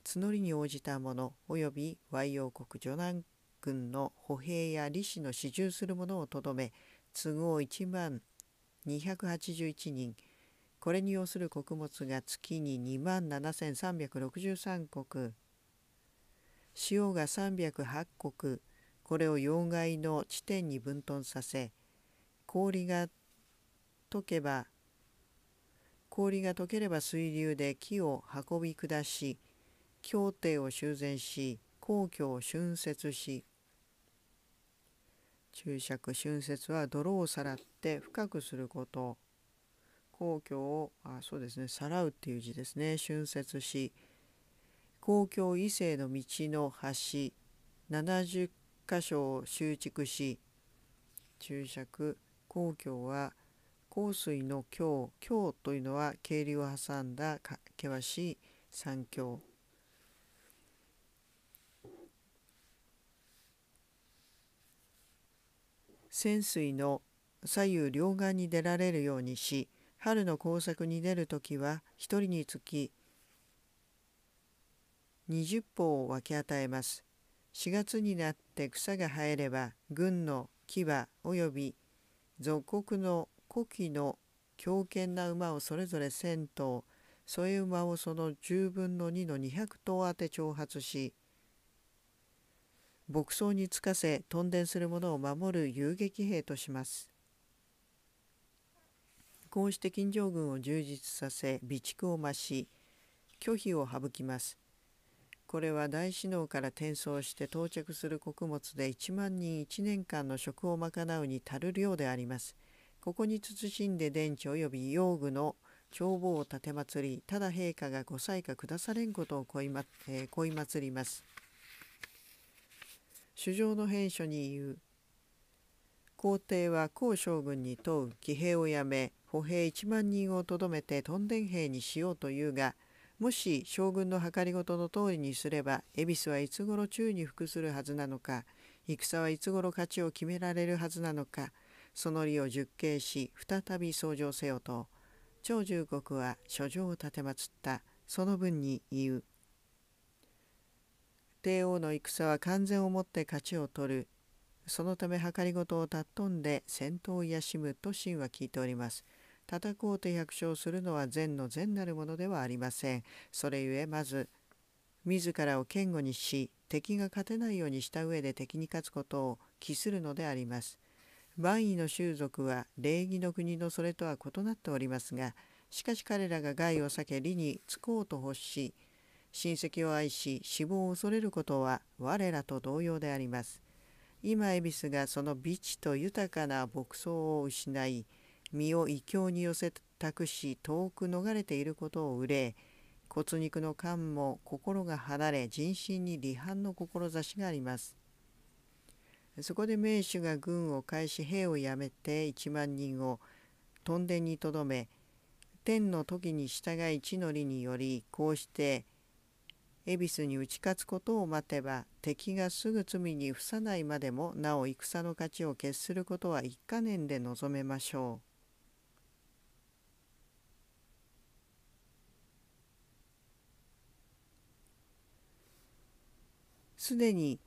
募りに応じた者及び和洋国助南軍の歩兵や利子の支従する者をとどめ都合1万281人これに要する穀物が月に2万7363石塩が308石これを溶害の地点に分屯させ氷が溶けば氷が溶ければ水流で木を運び下し協定を修繕し皇居を浚渫し注釈浚渫は泥をさらって深くすること皇居をあそうですねさらうっていう字ですね浚渫し公共異性の道の橋70箇所を修築し注釈公共は香水の京京というのは渓流を挟んだ険しい山峡泉水の左右両岸に出られるようにし春の工作に出る時は一人につき20歩を分け与えます。4月になって草が生えれば軍の牙および属国の古希の強健な馬をそれぞれ1,000頭添え馬をその10分の2の200頭当て挑発し牧草につかせ屯田する者を守る遊撃兵とします。こうして金城軍を充実させ備蓄を増し拒否を省きます。これは大師能から転送して到着する穀物で1万人1年間の食を賄うに足る量であります。ここに慎んで電池及び用具の帳簿を立てまり、ただ陛下がご歳下下されんことを恋ま,、えー、恋祭ります。主上の返書に言う。皇帝は高将軍に問う騎兵をやめ、歩兵1万人をとどめて屯田兵にしようというが、もし将軍の計りごとの通りにすれば恵比寿はいつ頃宙に服するはずなのか戦はいつ頃勝ちを決められるはずなのかその利を熟刑し再び相乗せよと長寿国は書状を立てまつったその分に言う帝王の戦は完全をもって勝ちを取るそのため計りごとを尊んで戦闘を癒しむと神は聞いております。叩こうて百姓するのは善の善なるものではありません。それゆえまず自らを堅固にし敵が勝てないようにした上で敵に勝つことを期するのであります。万位の習俗は礼儀の国のそれとは異なっておりますがしかし彼らが害を避け利につこうと欲し親戚を愛し死亡を恐れることは我らと同様であります。今恵比寿がその美地と豊かな牧草を失い身を異教に寄せ託し遠く逃れていることを憂え骨肉の感も心が離れ人心に離反の志がありますそこで名手が軍を返し兵をやめて1万人を屯田にとどめ天の時に従い地の利によりこうして恵比寿に打ち勝つことを待てば敵がすぐ罪に付さないまでもなお戦の勝ちを決することは一か年で望めましょう。すでに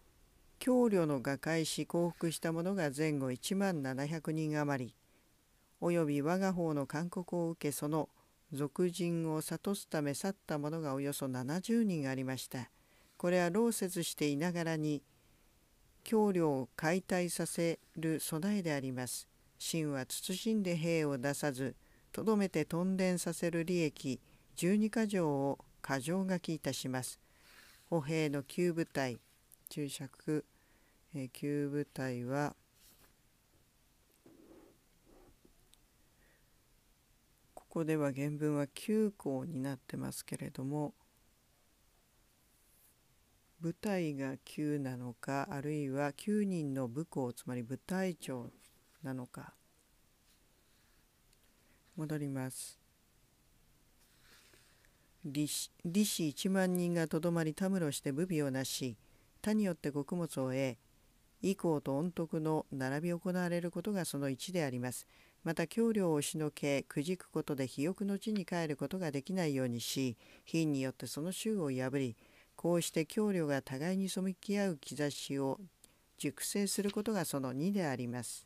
僧侶の瓦解し降伏した者が前後1万700人余りおよび我が方の勧告を受けその俗人を諭すため去った者がおよそ70人ありましたこれは老説していながらに教梁を解体させる備えであります神は慎んで兵を出さずとどめて屯田させる利益12か条を過剰書きいたします歩兵の旧部隊注釈、えー、旧部隊はここでは原文は旧校になってますけれども部隊が9なのかあるいは9人の部校つまり部隊長なのか戻ります。李氏1万人がとどまりたむろして武備をなし他によって穀物を得以降と音徳の並び行われることがその1であります。また橋梁を押しのけくじくことで肥沃の地に帰ることができないようにし品によってその州を破りこうして橋梁が互いに背き合う兆しを熟成することがその2であります。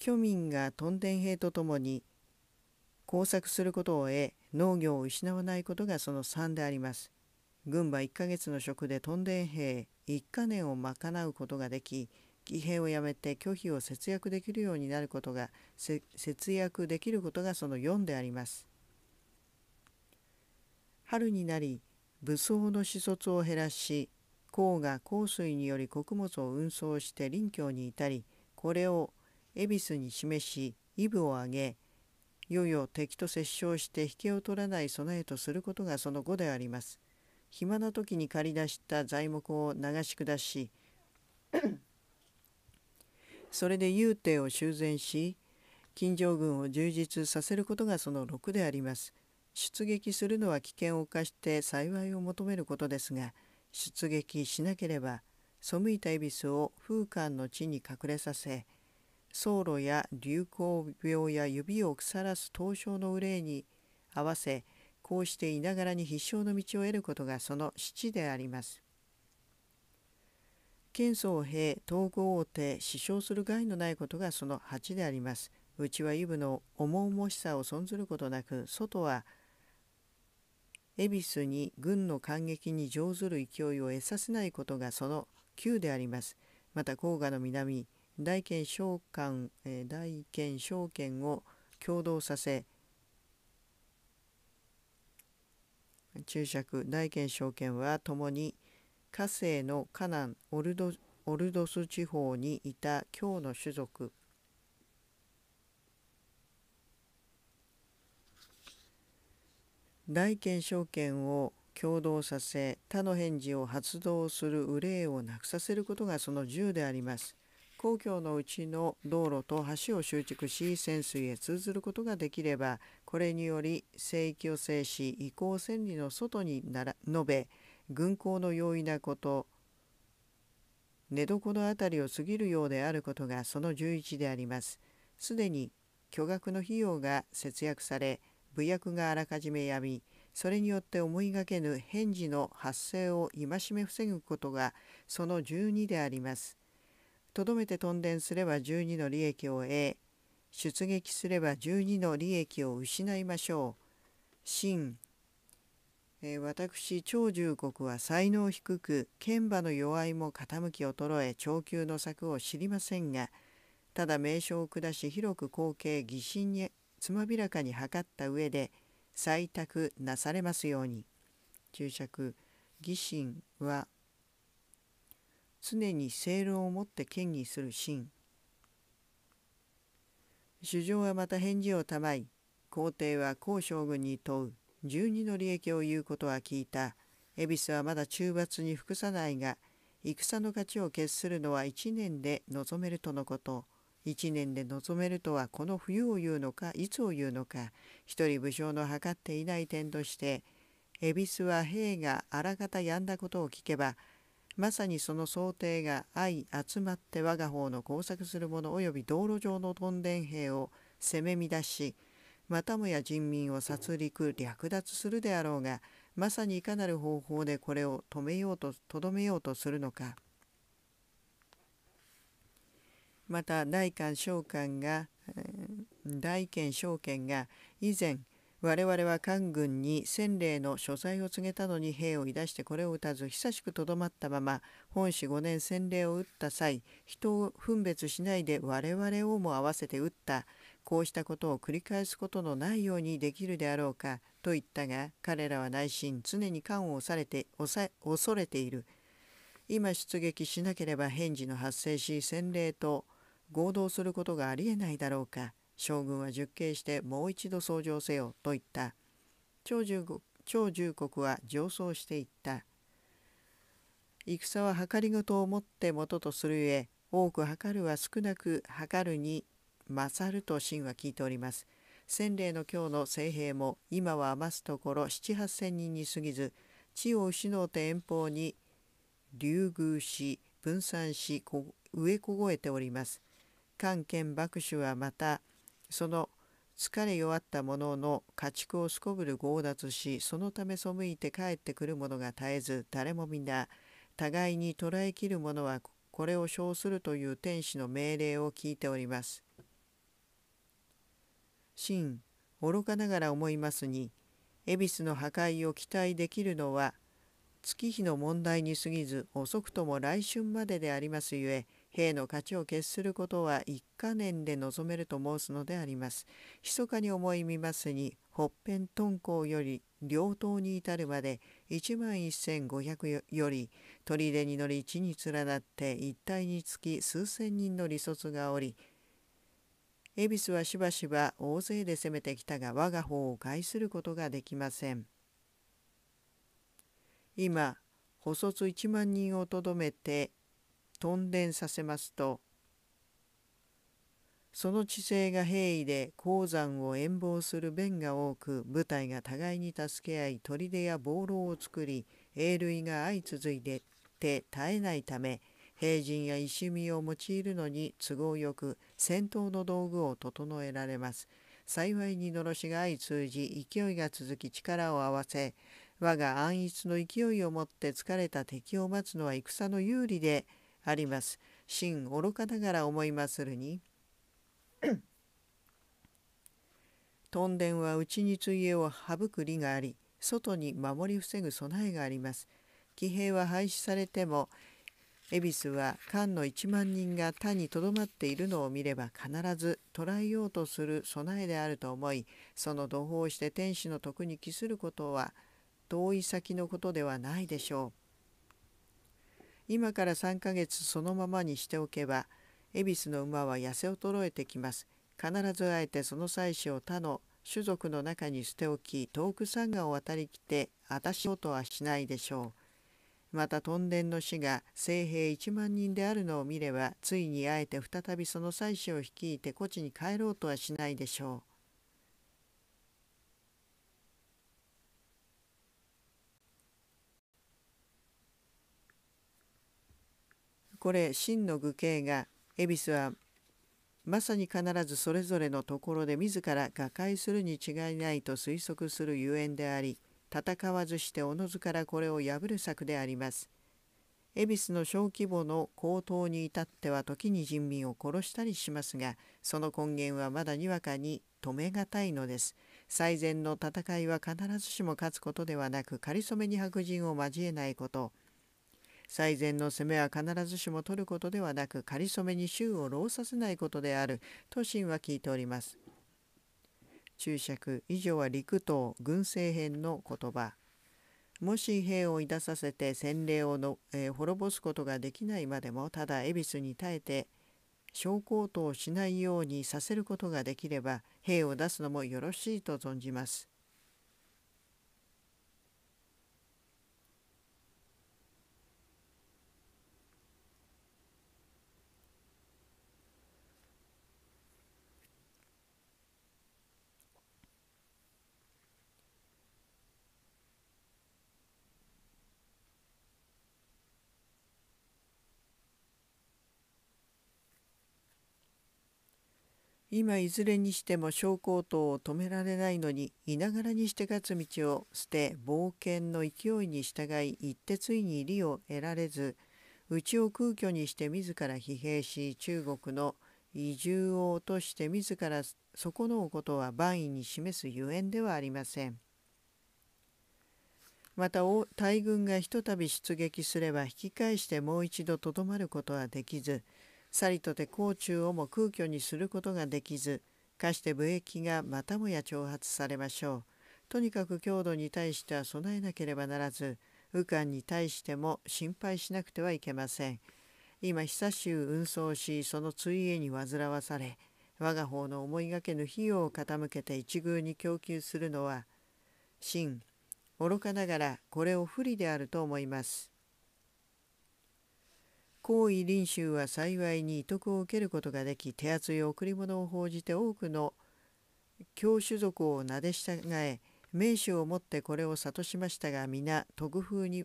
虚民がとんでん兵と共に工作することを得農業を失わないことがその3であります。軍馬1ヶ月の職で屯田兵1カ年を賄うことができ騎兵をやめて拒否を節約できるようになることが節約できることがその4であります。春になり武装の支卒を減らし甲が降水により穀物を運送して林京に至りこれを恵比寿に示しイブを上げいよいよ敵と折衝して引けを取らない備えとすることがその後であります。暇な時に借り出した材木を流し下し それで幽帝を修繕し金城軍を充実させることがその6であります。出撃するのは危険を冒して幸いを求めることですが出撃しなければ背いた恵比寿を風間の地に隠れさせ走路や流行病や指を腐らす凍傷の憂いに合わせこうしていながらに必勝の道を得ることがその七であります。剣宗兵統合王手死傷する害のないことがその八であります。うちはイブの重々しさを存ずることなく外は恵比寿に軍の感激に乗ずる勢いを得させないことがその9であります。また黄河の南大賢証賢、えー、大権証券を共同させ注釈大賢証券はともに火星のカナンオルドオルドス地方にいた京の種族大賢証券を共同させ他の返事を発動する憂いをなくさせることがその銃であります。公共のうちの道路と橋を修築し潜水へ通ずることができればこれにより聖域を制し移行千里の外になら述べ軍港の容易なこと寝床の辺りを過ぎるようであることがその11であります。すでに巨額の費用が節約され部役があらかじめやみそれによって思いがけぬ返事の発生を戒め防ぐことがその12であります。とどめて頓んすれば12の利益を得出撃すれば12の利益を失いましょう。真えー、私長寿国は才能低く剣馬の弱いも傾き衰え長久の策を知りませんがただ名称を下し広く後継疑心につまびらかに測った上で採択なされますように注釈「疑心」は常に正論を持って嫌疑する真首相はまた返事をたまい皇帝は皇将軍に問う十二の利益を言うことは聞いた恵比寿はまだ中罰に服さないが戦の勝ちを決するのは一年で望めるとのこと一年で望めるとはこの冬を言うのかいつを言うのか一人武将の測っていない点として恵比寿は兵があらかたやんだことを聞けばまさにその想定が相集まって我が方の工作する者及び道路上の屯田兵を攻め乱しまたもや人民を殺戮略奪するであろうがまさにいかなる方法でこれを止めようととどめようとするのかまた大官将官が、えー、大賢将権が以前我々は官軍に洗礼の所在を告げたのに兵をいだしてこれを打たず久しくとどまったまま本市5年洗礼を打った際人を分別しないで我々をも合わせて打ったこうしたことを繰り返すことのないようにできるであろうかと言ったが彼らは内心常に官をされて恐れている今出撃しなければ返事の発生し洗礼と合同することがありえないだろうか将軍は十景してもう一度創上せよ」と言った長寿長国は上奏していった戦は計りごとをもって元とするゆえ多く計るは少なく計るに勝ると神は聞いております先礼の今日の聖兵も今は余すところ七八千人に過ぎず地を失うて遠方に流宮し分散し植え凍えております。漢県幕主はまたその疲れ弱った者の家畜をすこぶる強奪しそのため背いて帰ってくる者が絶えず誰も皆互いに捉えきる者はこれを称するという天使の命令を聞いております。真愚かながら思いますに恵比寿の破壊を期待できるのは月日の問題に過ぎず遅くとも来春まででありますゆえ兵の価値を決することは一か年で望めると申すのであります。密かに思い見ますに、北辺敦煌より両党に至るまで1万1500より砦に乗り地に連なって一帯につき数千人の利卒がおり恵比寿はしばしば大勢で攻めてきたが我が方を害することができません今補卒1万人をとどめて頓伝させますとその地勢が平易で鉱山を遠望する弁が多く部隊が互いに助け合い砦や暴楼を作り英類が相続いて絶えないため兵陣や石見を用いるのに都合よく戦闘の道具を整えられます。幸いにのろしが相通じ勢いが続き力を合わせ我が安逸の勢いをもって疲れた敵を待つのは戦の有利であります。真愚かだから思いまするに。トンデンは内についえを省く利があり、外に守り防ぐ備えがあります。騎兵は廃止されても、恵比寿は漢の1万人が他にとどまっているのを見れば必ず捉えようとする備えであると思いその同胞をして天使の徳に帰することは遠い先のことではないでしょう。今から3ヶ月そのままにしておけば恵比寿の馬は痩せ衰えてきます必ずあえてその妻子を他の種族の中に捨て置き遠く山河を渡りきて私ごとはしないでしょうまた屯田の死が聖兵1万人であるのを見ればついにあえて再びその妻子を率いて古地に帰ろうとはしないでしょうこれ真の愚形が恵比寿はまさに必ずそれぞれのところで自ら瓦解するに違いないと推測するゆえんであり戦わずしておのずからこれを破る策であります。恵比寿の小規模の高騰に至っては時に人民を殺したりしますがその根源はまだにわかに止めがたいのです。最善の戦いは必ずしも勝つことではなく仮初めに白人を交えないこと最善の攻めは必ずしも取ることではなく仮初めに衆を労させないことであると神は聞いております。注釈以上は陸東軍政編の言葉もし兵を出させて洗礼をの、えー、滅ぼすことができないまでもただ恵比寿に耐えて小高騰しないようにさせることができれば兵を出すのもよろしいと存じます。今いずれにしても小高等を止められないのにいながらにして勝つ道を捨て冒険の勢いに従い行ってついに利を得られず内を空虚にして自ら疲弊し中国の移住を落として自ら損のうことは万位に示すゆえんではありません。また大軍がひとたび出撃すれば引き返してもう一度とどまることはできずさりとて甲虫をも空虚にすることができずかして武益がまたもや挑発されましょうとにかく強度に対しては備えなければならず武漢に対しても心配しなくてはいけません今久しゅう運送しそのついえに煩わされ我が方の思いがけぬ費用を傾けて一宮に供給するのは真愚かながらこれを不利であると思います行為臨終は幸いに威徳を受けることができ手厚い贈り物を報じて多くの教種族をなで従え名手をもってこれを諭しましたが皆徳風に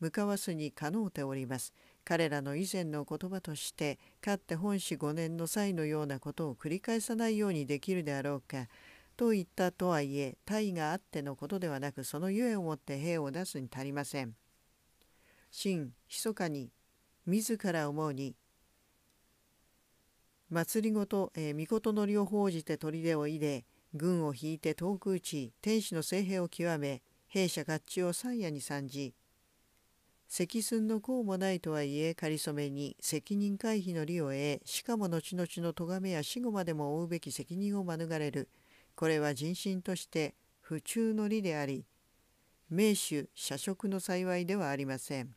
向かわすにかのうております。彼らの以前の言葉としてかって本史5年の際のようなことを繰り返さないようにできるであろうかと言ったとはいえ大があってのことではなくそのゆえをもって兵を出すに足りません。真密かに自ら思うに祭りごと、えー、御のりを報じて砦を入れ軍を引いて遠く打ち天使の聖兵を極め兵舎合致を三夜に参じ積寸の功もないとはいえ仮初めに責任回避の利を得しかも後々の咎めや死後までも負うべき責任を免れるこれは人心として不中の利であり名手社食の幸いではありません。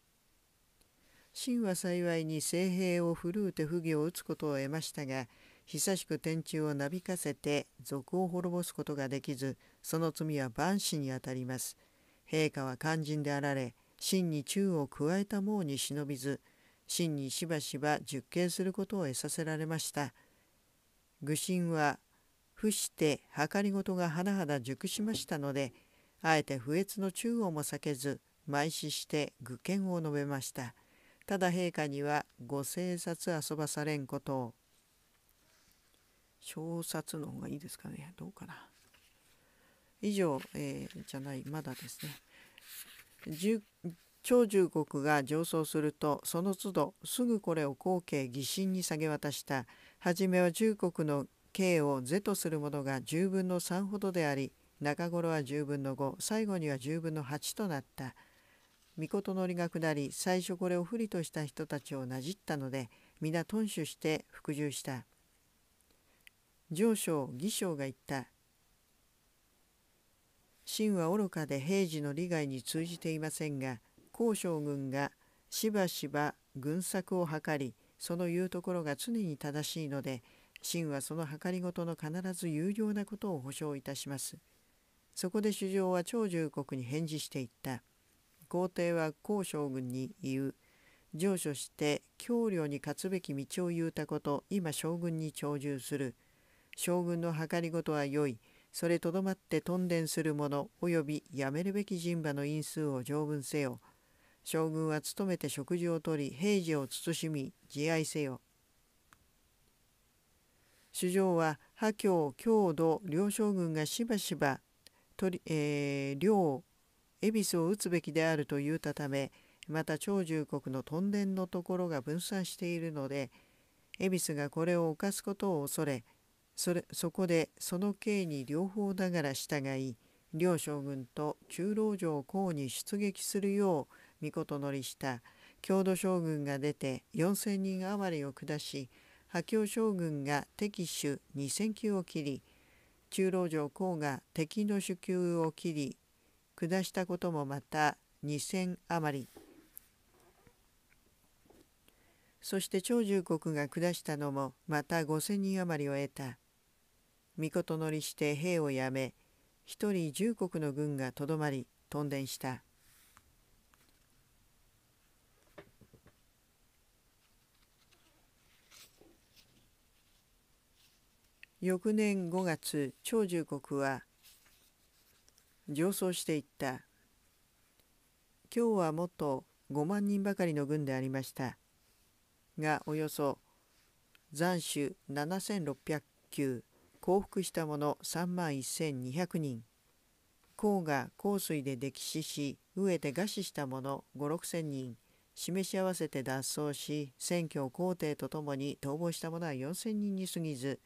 秦は幸いに聖兵を振るうて不義を打つことを得ましたが久しく天柱をなびかせて賊を滅ぼすことができずその罪は万死にあたります。陛下は肝心であられ真に宙を加えたもうに忍びず真にしばしば熟刑することを得させられました。愚臣は伏して計りごとが甚だ熟しましたのであえて不悦の中をも避けず埋死して愚見を述べました。ただ陛下にはご生殺遊ばされんことを小冊の方がいいですかねどうかな以上、えー、じゃないまだですね長寿国が上奏するとその都度すぐこれを後継疑心に下げ渡した初めは中国の刑を是とするものが10分の3ほどであり中頃は10分の5最後には10分の8となった。御事のりが下り最初これを不利とした人たちをなじったので皆頓守して服従した。上将義将が言った。秦は愚かで平時の利害に通じていませんが高将軍がしばしば軍策を図りその言うところが常に正しいので秦はその計りごとの必ず有料なことを保証いたします。そこで主将は長寿国に返事していった。皇帝は皇将軍に言う上書して教領に勝つべき道を言うたこと今将軍に長寿する将軍の計りごとは良いそれとどまって屯田する者及びやめるべき人馬の因数を条文せよ将軍は勤めて食事をとり平時を慎み慈愛せよ主将は破教郷土両将軍がしばしば取り、えー、領恵比寿を打つべきであると言うたためまた長寿国のトンデンのところが分散しているので恵比寿がこれを犯すことを恐れそれそこでその刑に両方ながら従い両将軍と中老城公に出撃するよう尊乗りした郷土将軍が出て4,000人余りを下し破京将軍が敵手2,000級を切り中老城公が敵の主級を切り下したこともまた2,000余りそして長寿国が下したのもまた5,000人余りを得た御事乗りして兵をやめ一人十国の軍がとどまり屯田した翌年5月長寿国は上層していった今日はもっと5万人ばかりの軍でありましたがおよそ残首7600級降伏した者3万1200人甲が香水で溺死し飢えて餓死した者56000人示し合わせて脱走し選挙皇帝とともに逃亡した者は4000人に過ぎず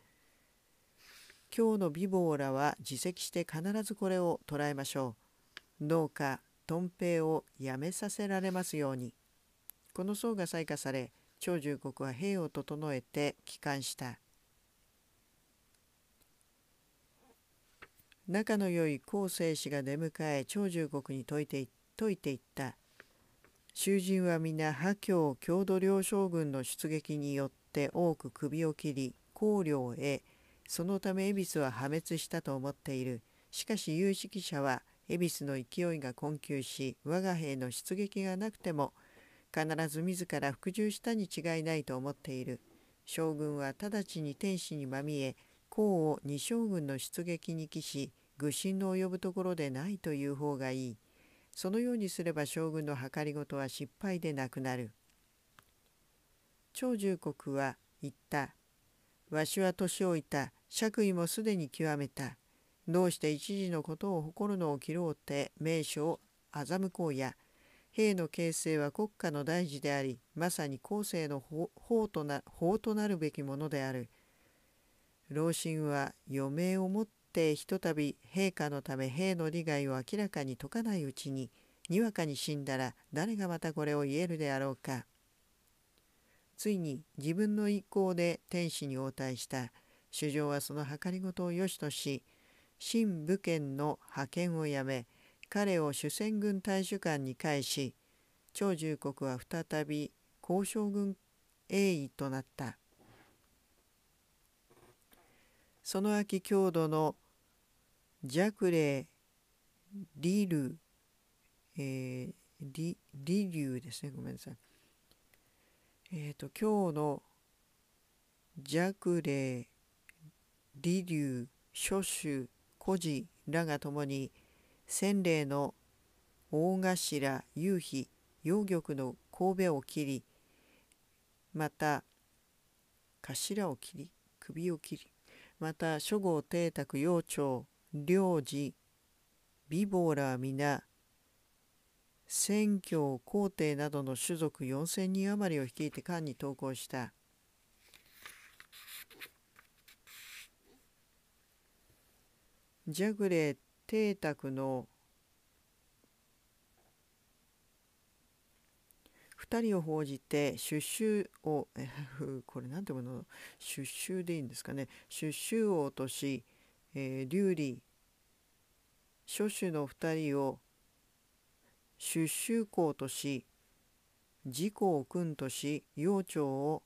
今日の美貌らは自責して必ずこれを捉えましょう。どうか、とんぺをやめさせられますように。この層が採火され、長寿国は兵を整えて帰還した。仲の良い後世氏が出迎え長寿国に説いて説いていった。囚人は皆破教郷土両将軍の出撃によって多く首を切り、公領へそのため恵比寿は破滅したと思っているしかし有識者は恵比寿の勢いが困窮し我が兵の出撃がなくても必ず自ら服従したに違いないと思っている将軍は直ちに天使にまみえ功を二将軍の出撃に帰し愚心の及ぶところでないという方がいいそのようにすれば将軍の計りごとは失敗でなくなる長寿国は言ったわしは年老いた爵位もすでに極めた。どうして一時のことを誇るのを切ろうて名所を欺こうや。兵の形成は国家の大事であり、まさに後世の法とな法となるべきものである。老臣は余命をもってひとたび陛下のため兵の利害を明らかに解かないうちに、にわかに死んだら誰がまたこれを言えるであろうか。ついに自分の意向で天使に応対した。衆生はその計りごとをよしとし新武権の派遣をやめ彼を主戦軍大使館に返し長寿国は再び交渉軍栄誉となったその秋郷土の弱礼。リル、えー、リリリですねごめんなさいえっ、ー、と今日の弱霊李龍諸州孤児らが共に千礼の大頭夕日陽玉の神戸を切りまた頭を切り首を切りまた諸号邸宅陽長領事美貌ら皆選挙皇帝などの種族4,000人余りを率いて漢に投稿した。ジャグレー邸宅の2人を報じて出衆をこれ何ていうの出衆でいいんですかね出衆を落とし、えー、流利諸州の2人を出衆公とし自公を君とし幼鳥を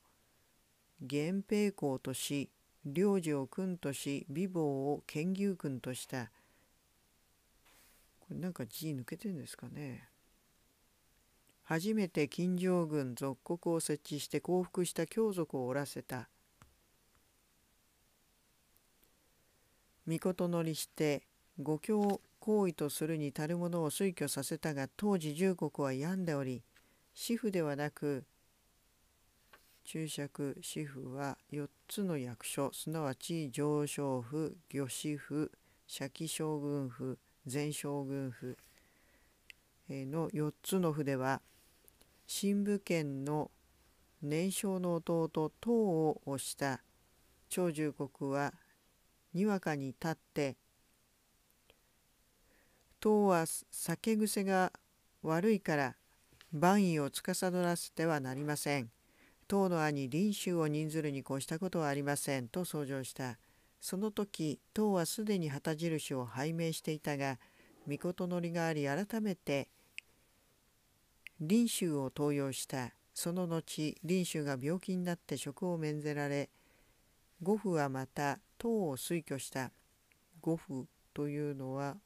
源平公とし領事を君とし美貌を剣牛君としたこれなんか字抜けてんですかね初めて金城軍属国を設置して降伏した強族をおらせた御事乗りして御教行為とするに足るものを推挙させたが当時十国は病んでおり主婦ではなく注釈主婦は4つの役所すなわち上昇府御子府社記将軍府前将軍府の4つの府では新武県の年少の弟唐を推した長寿国はにわかに立って唐は酒癖が悪いから万位を司らせてはなりません。唐の兄林州を任ずるに越したことはありませんと奏上したその時唐はすでに旗印を拝命していたが御事のりがあり改めて林州を登用したその後林州が病気になって職を免ぜられ呉父はまた唐を推挙した呉父というのは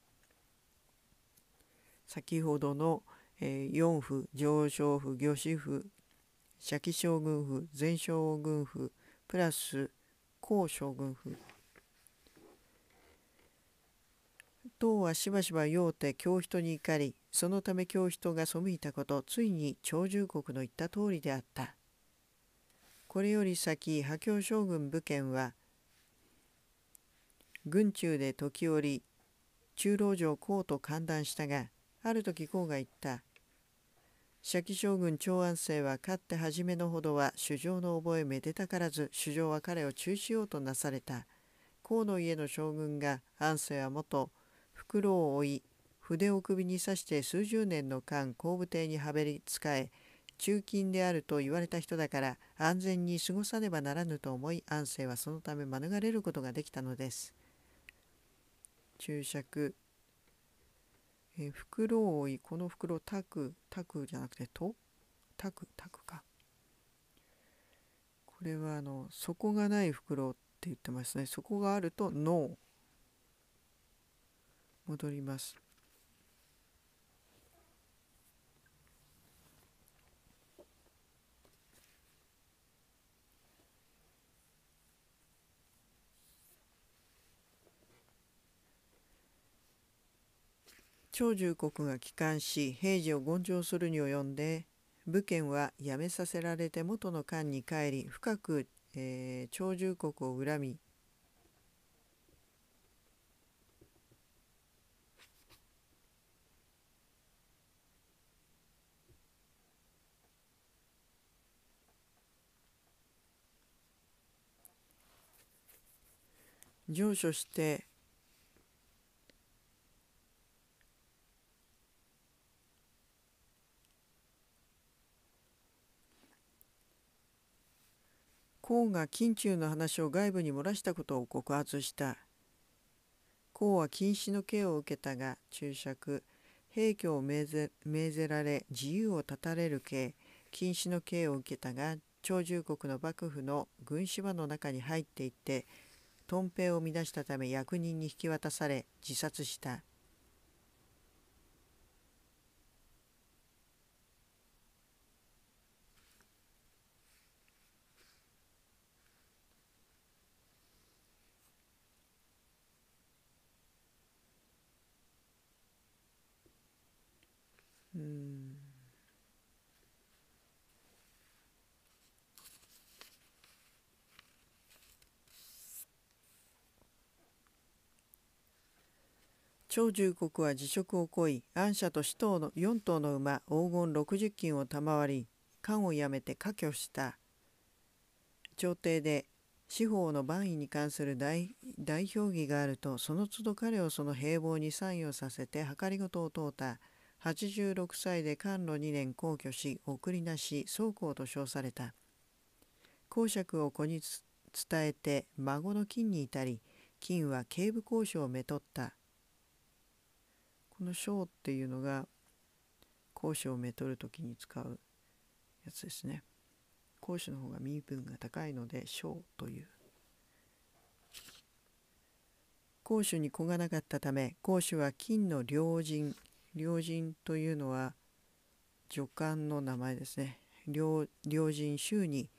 先ほどの、えー、四府上昇府御子府シャキ将軍府全将軍府プラス高将軍府唐はしばしば用手教人に怒りそのため教人が背いたことついに長寿国の言った通りであったこれより先破京将軍武家は軍中で時折中老城公と歓談したがある時公が言った借記将軍長安政はかって初めのほどは主将の覚えめでたからず主将は彼を中しようとなされた河の家の将軍が安政は元袋を追い筆を首に刺して数十年の間後部邸にはべりかえ中勤であると言われた人だから安全に過ごさねばならぬと思い安政はそのため免れることができたのです。注釈えー、袋を追いこの袋をタクタクじゃなくてとタクタクかこれはあの底がない袋って言ってますね底があると脳戻ります長寿国が帰還し平時を権上するに及んで武権は辞めさせられて元の官に帰り深く、えー、長寿国を恨み上書して孔が近中の話を外部に漏らしたことを告発した孔は禁止の刑を受けたが注釈平居を命ぜ命ぜられ自由を絶たれる刑禁止の刑を受けたが長寿国の幕府の軍芝の中に入っていってトンペイを乱したため役人に引き渡され自殺した長十国は辞職を乞い安社と四頭の四頭の馬黄金六十金を賜り官を辞めて科挙した朝廷で司法の万位に関する代表議があるとその都度彼をその平房に参与させて計りごとを問うた86歳で官路2年皇居し送りなし宗公と称された公爵を子に伝えて孫の金に至り金は警部公渉をめとったこの章っていうのが講師をめとる時に使うやつですね講師の方が身分が高いので章という講師に子がなかったため講師は金の良人良人というのは助官の名前ですね良人衆に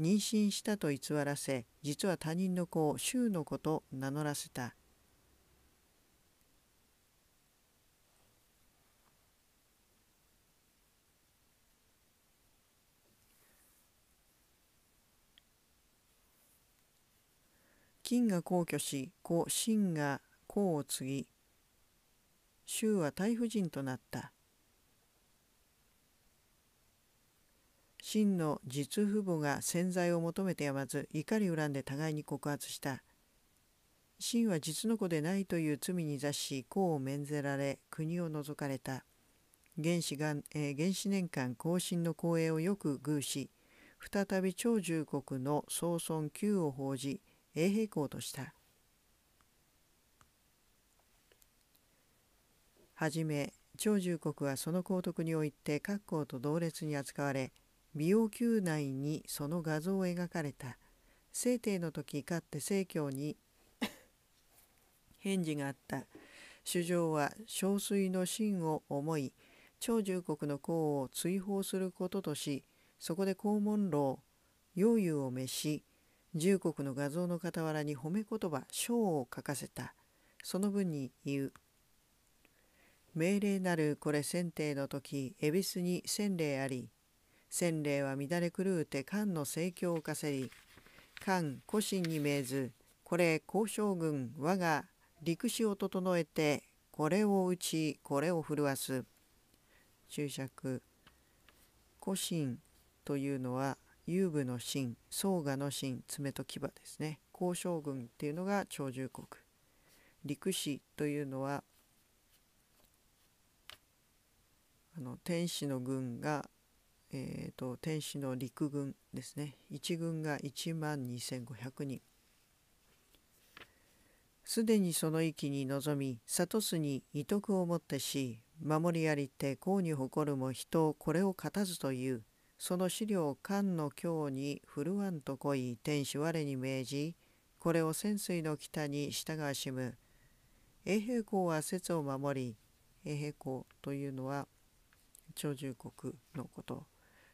妊娠したと偽らせ実は他人の子を衆の子と名乗らせた金が皇居し子秦が功を継ぎ周は大夫人となった真の実父母が潜在を求めてやまず怒り恨んで互いに告発した秦は実の子でないという罪に座し功を免ぜられ国を除かれた原始が、えー、原始年間後進の光栄をよく偶し再び長寿国の総尊旧を報じ A 平行とした。はじめ長寿国はその皇徳において各校と同列に扱われ美容宮内にその画像を描かれた清帝の時かって清教に返事があった主上は憔悴の真を思い長寿国の功を追放することとしそこで黄門楼陽遊を召し十国の画像の傍らに褒め言葉「章」を書かせたその文に言う「命令なるこれ選定の時恵比寿に先例あり先例は乱れ狂うて漢の盛況をかせり漢古神に命ずこれ交渉軍我が陸士を整えてこれを打ちこれを震わす」注釈「古神」というのは遊部の神宋我の神爪と牙ですね交渉軍っていうのが長寿国陸士というのはあの天使の軍が、えーと、天使の陸軍ですね一軍が1万2500人すでにその域に臨み諭すに威徳をもってし守りありて功に誇るも人をこれを勝たずというその資料漢の京に振るわんと来い天使我に命じこれを潜水の北に従わしむ永平公は説を守り永平公というのは長寿国のこと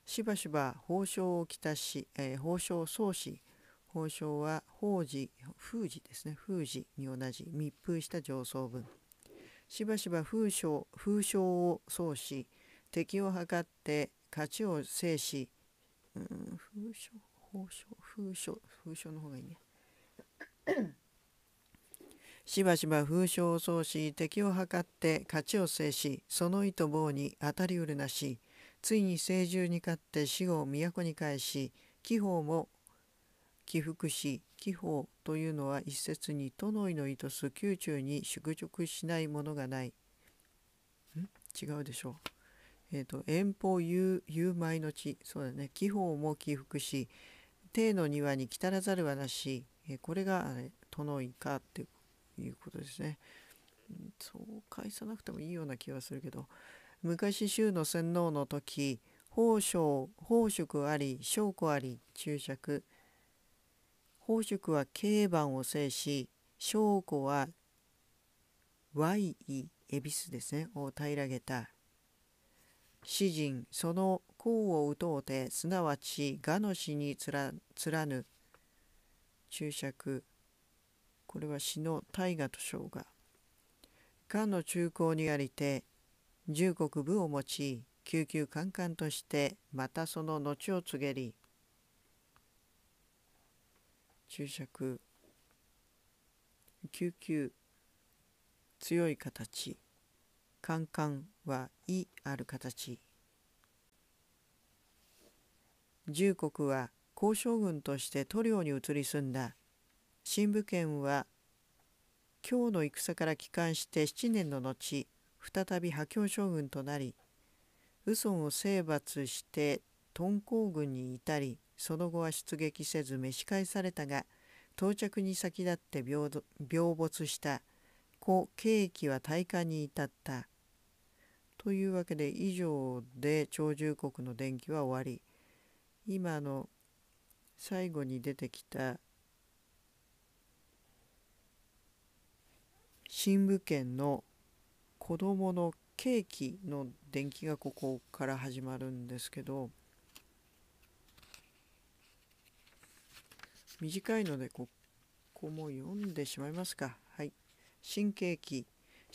しばしば宝鐘をきたし、えー、法相宗師法は宝事封事ですね封事に同じ密封した上層文しばしば封書封書を創し敵を図って勝ちを制し、うん、風書法書風書風書の方がいいね しばしば風書を奏し敵を図って勝ちを制しその糸棒に当たりうるなしついに成獣に勝って死後都に返し紀宝も起伏し紀宝というのは一説に都意の意図す宮中に宿直しないものがないん違うでしょうえーと、遠方有米の地そうだね気泡も起伏し帝の庭に来たらざるはなし、えー、これが殿いかっていうことですね、そう返さなくてもいいような気はするけど昔州の洗脳の時宝生宝飾あり証拠あり注釈宝飾は競馬を制し証拠は Y 意恵比寿ですねを平らげた詩人その功を打とうてすなわち我の詩につらぬ注釈これは詩の大河と称が漢の中高にありて十国部を持ち救急カンカンとしてまたその後を告げり注釈救急強い形カンカンは「意ある形重国は交渉軍として塗料に移り住んだ新武県は京の戦から帰還して7年の後再び破京将軍となり右尊を征伐して敦煌軍に至りその後は出撃せず召し返されたが到着に先立って病没した故景気は大化に至ったというわけで以上で鳥獣国の電気は終わり今の最後に出てきた新武県の子どものケーキの電気がここから始まるんですけど短いのでここも読んでしまいますかはい新ケーキ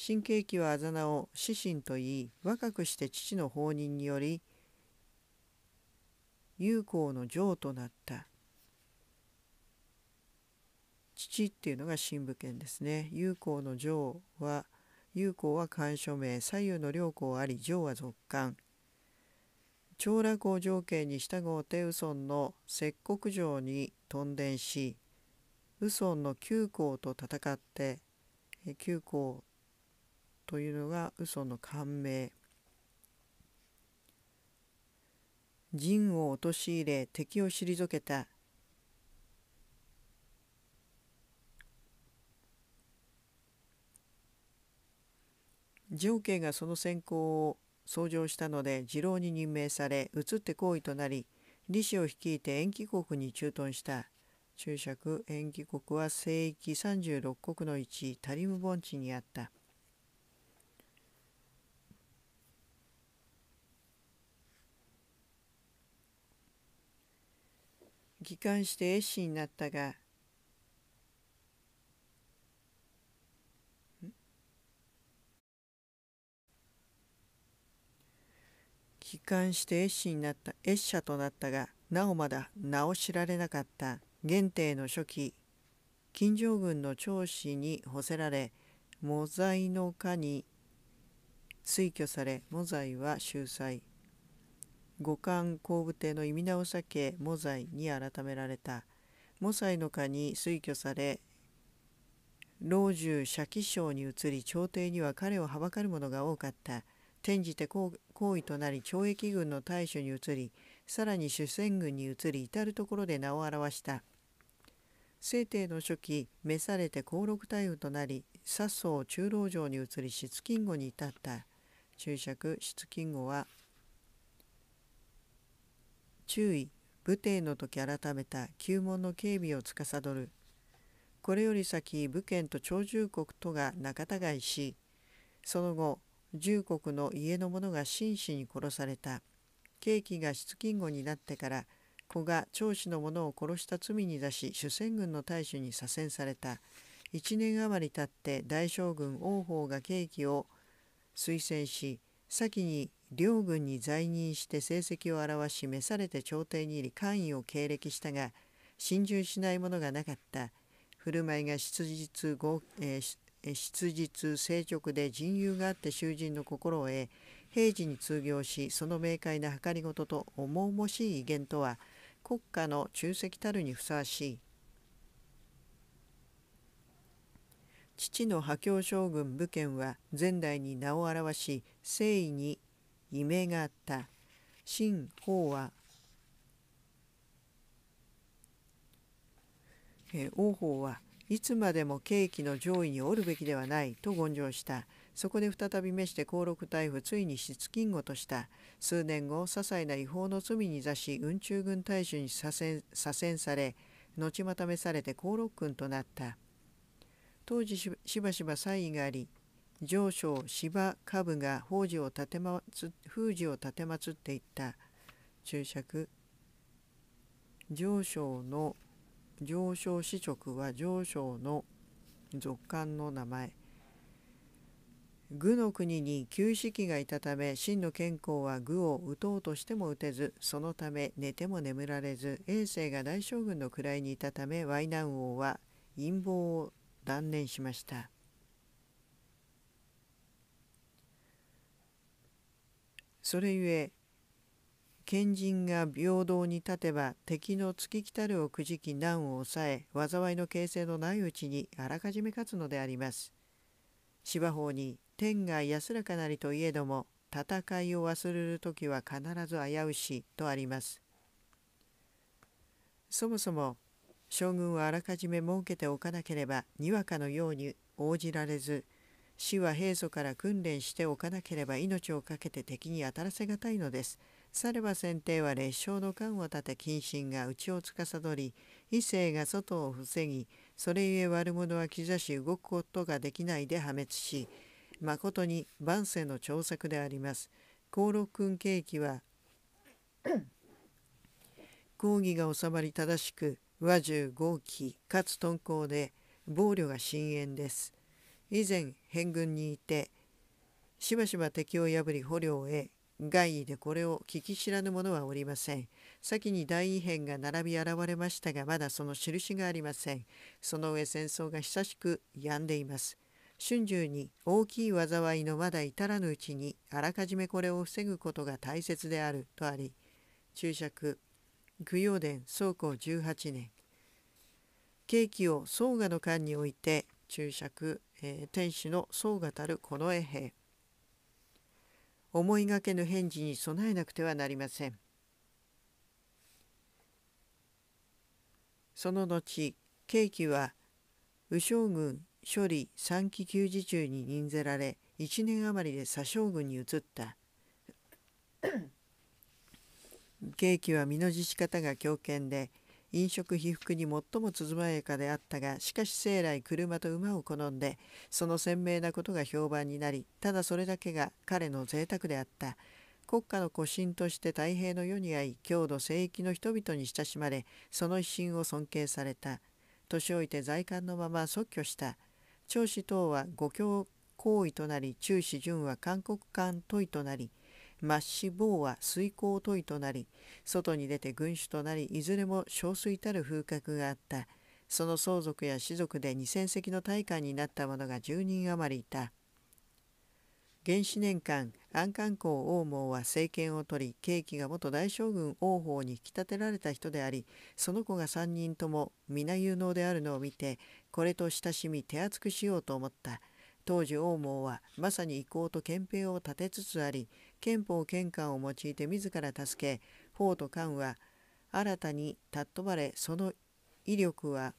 新景気はあざなを子神といい若くして父の放任により友好の嬢となった父っていうのが神武県ですね友好の嬢は友好は官署名左右の両校あり嬢は続官長楽を条件に従うて右尊の摂国城に屯田し右尊の旧校と戦って旧校というのが嘘の感銘陣を陥れ敵を退けた上慶がその先行を創上したので次郎に任命され移って行為となり李氏を率いて延期国に駐屯した注釈延期国は西域36国の一タリム盆地にあった。帰還して絵師になったが帰還して絵師になった絵者となったがなおまだ名を知られなかった元帝の初期金城軍の長子に干せられモザイの家に推挙されモザイは秀才五冠後部帝の意味名を避けモザイに改められたモザイの家に推挙され老中社記省に移り朝廷には彼をはばかる者が多かった転じて皇位となり懲役軍の大将に移りさらに主戦軍に移り至る所で名を表した清帝の初期召されて高禄大夫となり薩宗中老城に移り出金後に至った注釈出金後は注意武帝の時改めた旧門の警備を司るこれより先武権と長獣国とが仲違いしその後重国の家の者が真摯に殺された刑期が出勤後になってから子が長子の者を殺した罪に出し主戦軍の大使に左遷された1年余りたって大将軍王鵬が刑期を推薦し先に両軍に在任して成績を表し召されて朝廷に入り官位を経歴したが心中しないものがなかった振る舞いが質実,、えー、質実正直で人友があって囚人の心を得平時に通行しその明快な計りごとと重々しい威厳とは国家の中石たるにふさわしい父の破教将軍武賢は前代に名を表し誠意に夢た新法は王鵬はいつまでも景気の上位におるべきではないと言上したそこで再び召して公禄逮捕ついに失禁後とした数年後些細な違法の罪に座し雲中軍大使に左遷され後また召されて公禄君となった当時しばしば差異があり上昇芝下部が封じを立てまつ封じを立てまつっていった注釈上昇の上昇四直は上昇の続刊の名前愚の国に旧式がいたため真の健康は愚を打とうとしても打てずそのため寝ても眠られず衛世が大将軍の位にいたため淮南王は陰謀を断念しました。それゆえ賢人が平等に立てば敵の月来たるをくじき難を抑え災いの形成のないうちにあらかじめ勝つのであります。芝法に天が安らかなりといえども戦いを忘れる時は必ず危うしとあります。そもそも将軍をあらかじめ設けておかなければにわかのように応じられず死は平素から訓練しておかなければ命を懸けて敵に当たらせがたいのです。されば先帝は列将の官を立て謹慎が内を司り、異性が外を防ぎ、それゆえ悪者は兆し動くことができないで破滅し、誠に万世の長作であります。幸禄君景気は 抗議が収まり正しく和獣豪気かつ敦厚で暴慮が深淵です以前変軍にいてしばしば敵を破り捕虜へ外位でこれを聞き知らぬ者はおりません。先に大異変が並び現れましたがまだその印がありません。その上戦争が久しく止んでいます。春秋に大きい災いのまだ至らぬうちにあらかじめこれを防ぐことが大切であるとあり注釈供養伝宗公18年景気を宗我の間において注釈えー、天使の僧がたる近衛兵思いがけぬ返事に備えなくてはなりませんその後慶喜は右将軍処理三期休時中に任ぜられ1年余りで左将軍に移った景気 は身の実し方が強権で飲食被服に最もづまやかであったがしかし生来車と馬を好んでその鮮明なことが評判になりただそれだけが彼の贅沢であった国家の古神として太平の世に遭い郷土聖域の人々に親しまれその威信を尊敬された年老いて在官のまま即居した長子等は御教行為となり中子淳は韓国艦問いとなり末死坊は水耕問いとなり外に出て軍主となりいずれも憔悴たる風格があったその相続や士族で2,000隻の大官になった者が10人余りいた原始年間安官公王毛は政権を取り景気が元大将軍王鵬に引き立てられた人でありその子が3人とも皆有能であるのを見てこれと親しみ手厚くしようと思った当時王毛はまさに意向と憲兵を立てつつあり憲法憲官を用いて自ら助け法と官は新たに尊ばれその威力は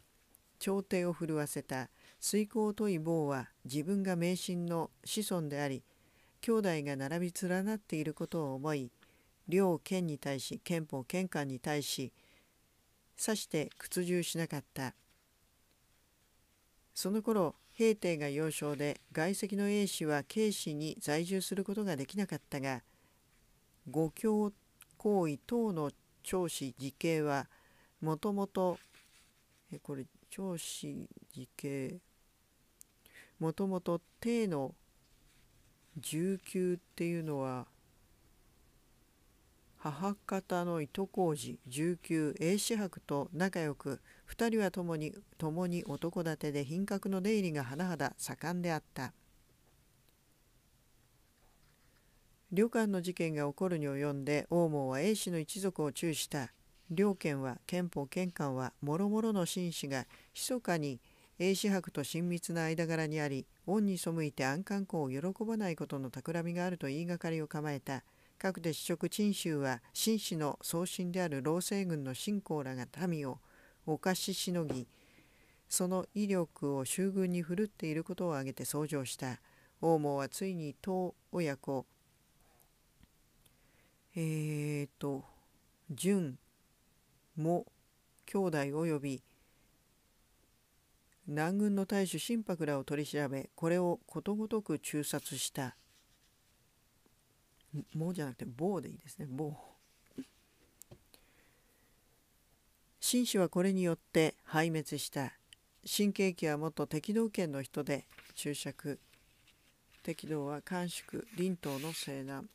朝廷を震わせた水耕とい棒は自分が迷信の子孫であり兄弟が並び連なっていることを思い両県に対し憲法憲官に対しさして屈従しなかったその頃平定が幼少で外籍の英氏は慶氏に在住することができなかったが五教行為等の長子時恵はもともとこれ長子時系もともと帝の19っていうのは母方の糸小路19英四博と仲良く2人は共に共に男立てで品格の出入りが甚だ盛んであった旅館の事件が起こるに及んで王門は英氏の一族を注視した両県は憲法憲官はもろもろの紳士が密かに英氏伯と親密な間柄にあり恩に背いて安官公を喜ばないことの企みがあると言いがかりを構えた。各で主食陳州は紳士の宗親である老政軍の信仰らが民をお貸ししのぎその威力を衆軍に振るっていることを挙げて奏上した王毛はついに唐親子えーと淳も兄弟及び南軍の大使心白らを取り調べこれをことごとく中殺したもうじゃなくて棒でいいですね棒秦氏はこれによって敗滅した新景気は元敵道圏の人で注釈敵道は甘粛林東の西南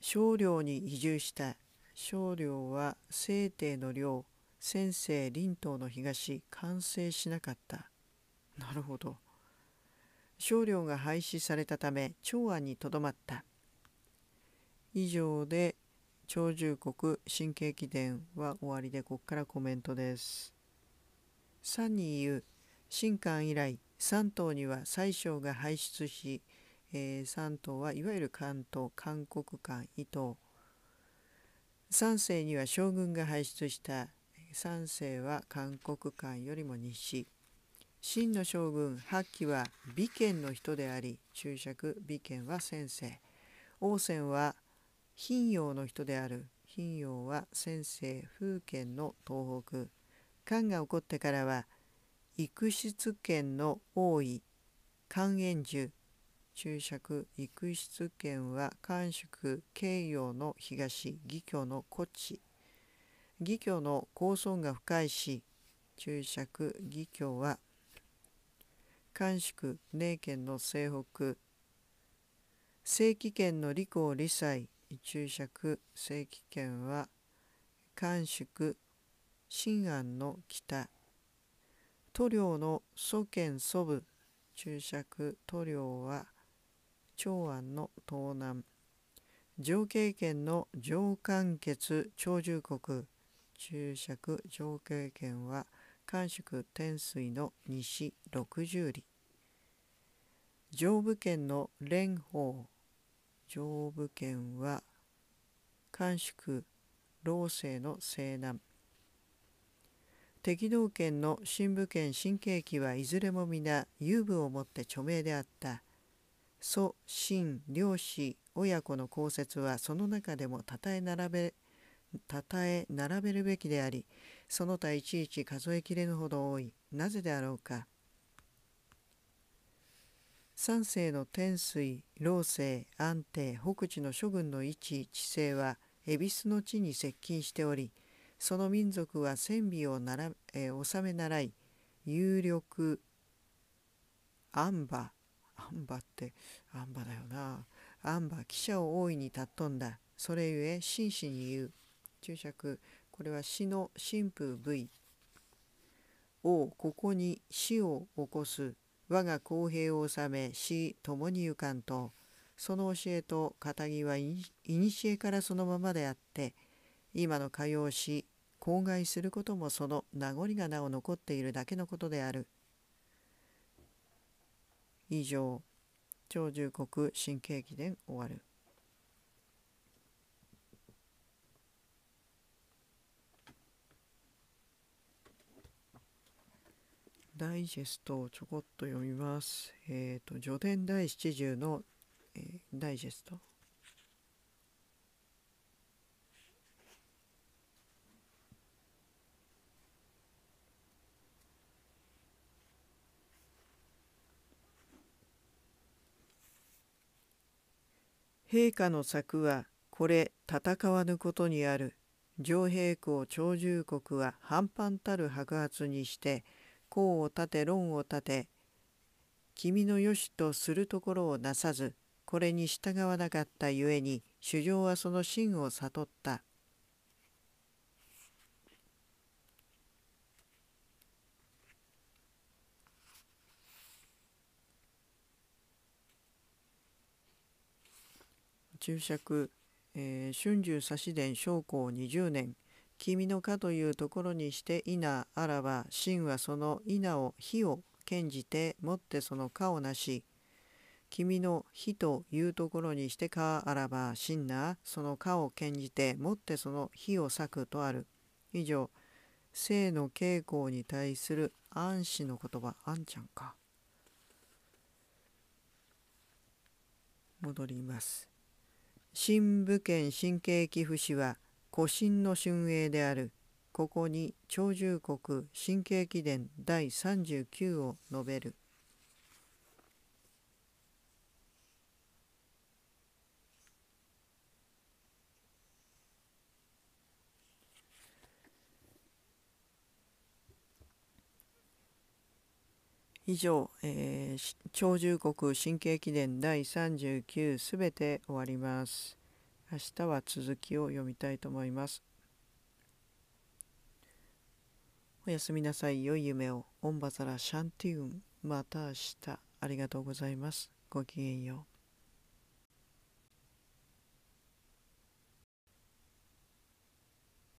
少領に移住した少領は清帝の領先生林東の東完成しなかったなるほど少領が廃止されたため長安にとどまった以上で鳥獣国神経記伝は終わりでここからコメントです。サニーう新館以来3頭には宰相が輩出し、えー、3頭はいわゆる関東韓国館伊藤3世には将軍が輩出した3世は韓国館よりも西真の将軍八旗は美県の人であり注釈美県は先生王翦は貧陽の人である貧陽は先生風県の東北漢が起こってからは育室県の王位漢炎樹注釈育室県は漢宿慶陽の東義教の古地義挙の高尊が深いし注釈義教は漢宿寧県の西北正規圏の利口理斎注釈正規権は甘縮。新安の北塗料の祖県祖部注釈塗料は長安の東南上経権の上関血長寿国注釈上経権は甘縮。天水の西60里上部県の蓮舫上部圏は甘粛老政の西南敵道権の新部県新景気はいずれも皆遊部をもって著名であった祖新漁師親子の公説はその中でもたたえ並べたたえ並べるべきでありその他いちいち数えきれぬほど多いなぜであろうか三世の天水、老世、安定、北地の諸軍の位置、地勢は恵比寿の地に接近しており、その民族は戦備をなら、えー、治め習い、有力、安馬、安馬って安馬だよな、安馬、記者を大いに尊んだ。それゆえ、真摯に言う。注釈、これは死の神父 V。をここに死を起こす我が公平を治め死共に浮かんとその教えと堅気はいにしえからそのままであって今の歌謡し口外することもその名残がなお残っているだけのことである以上長寿国神経記念終わるダイジェストをちょこっと読みます。えっ、ー、と、序伝第七十の、えー、ダイジェスト。陛下の策はこれ戦わぬことにある上陛を長寿国は半反たる白髪にして功を立て論を立て君のよしとするところをなさずこれに従わなかったゆえに主上はその真を悟った。注釈、えー、春秋差伝将校20年君の家というところにして稲あらば真はその稲を火を剣じて持ってその家をなし君の火というところにして家あらば真なその家を剣じて持ってその火を裂くとある以上性の傾向に対する安氏の言葉あんちゃんか戻ります新武県神経寄付士は「古神の春英であるここに鳥獣国神経記伝第39を述べる。以上、えー、鳥獣国神経記伝第39すべて終わります。明日は続きを読みたいと思います。おやすみなさい。良い夢を。オンバザラシャンティウン。また明日。ありがとうございます。ごきげんよう。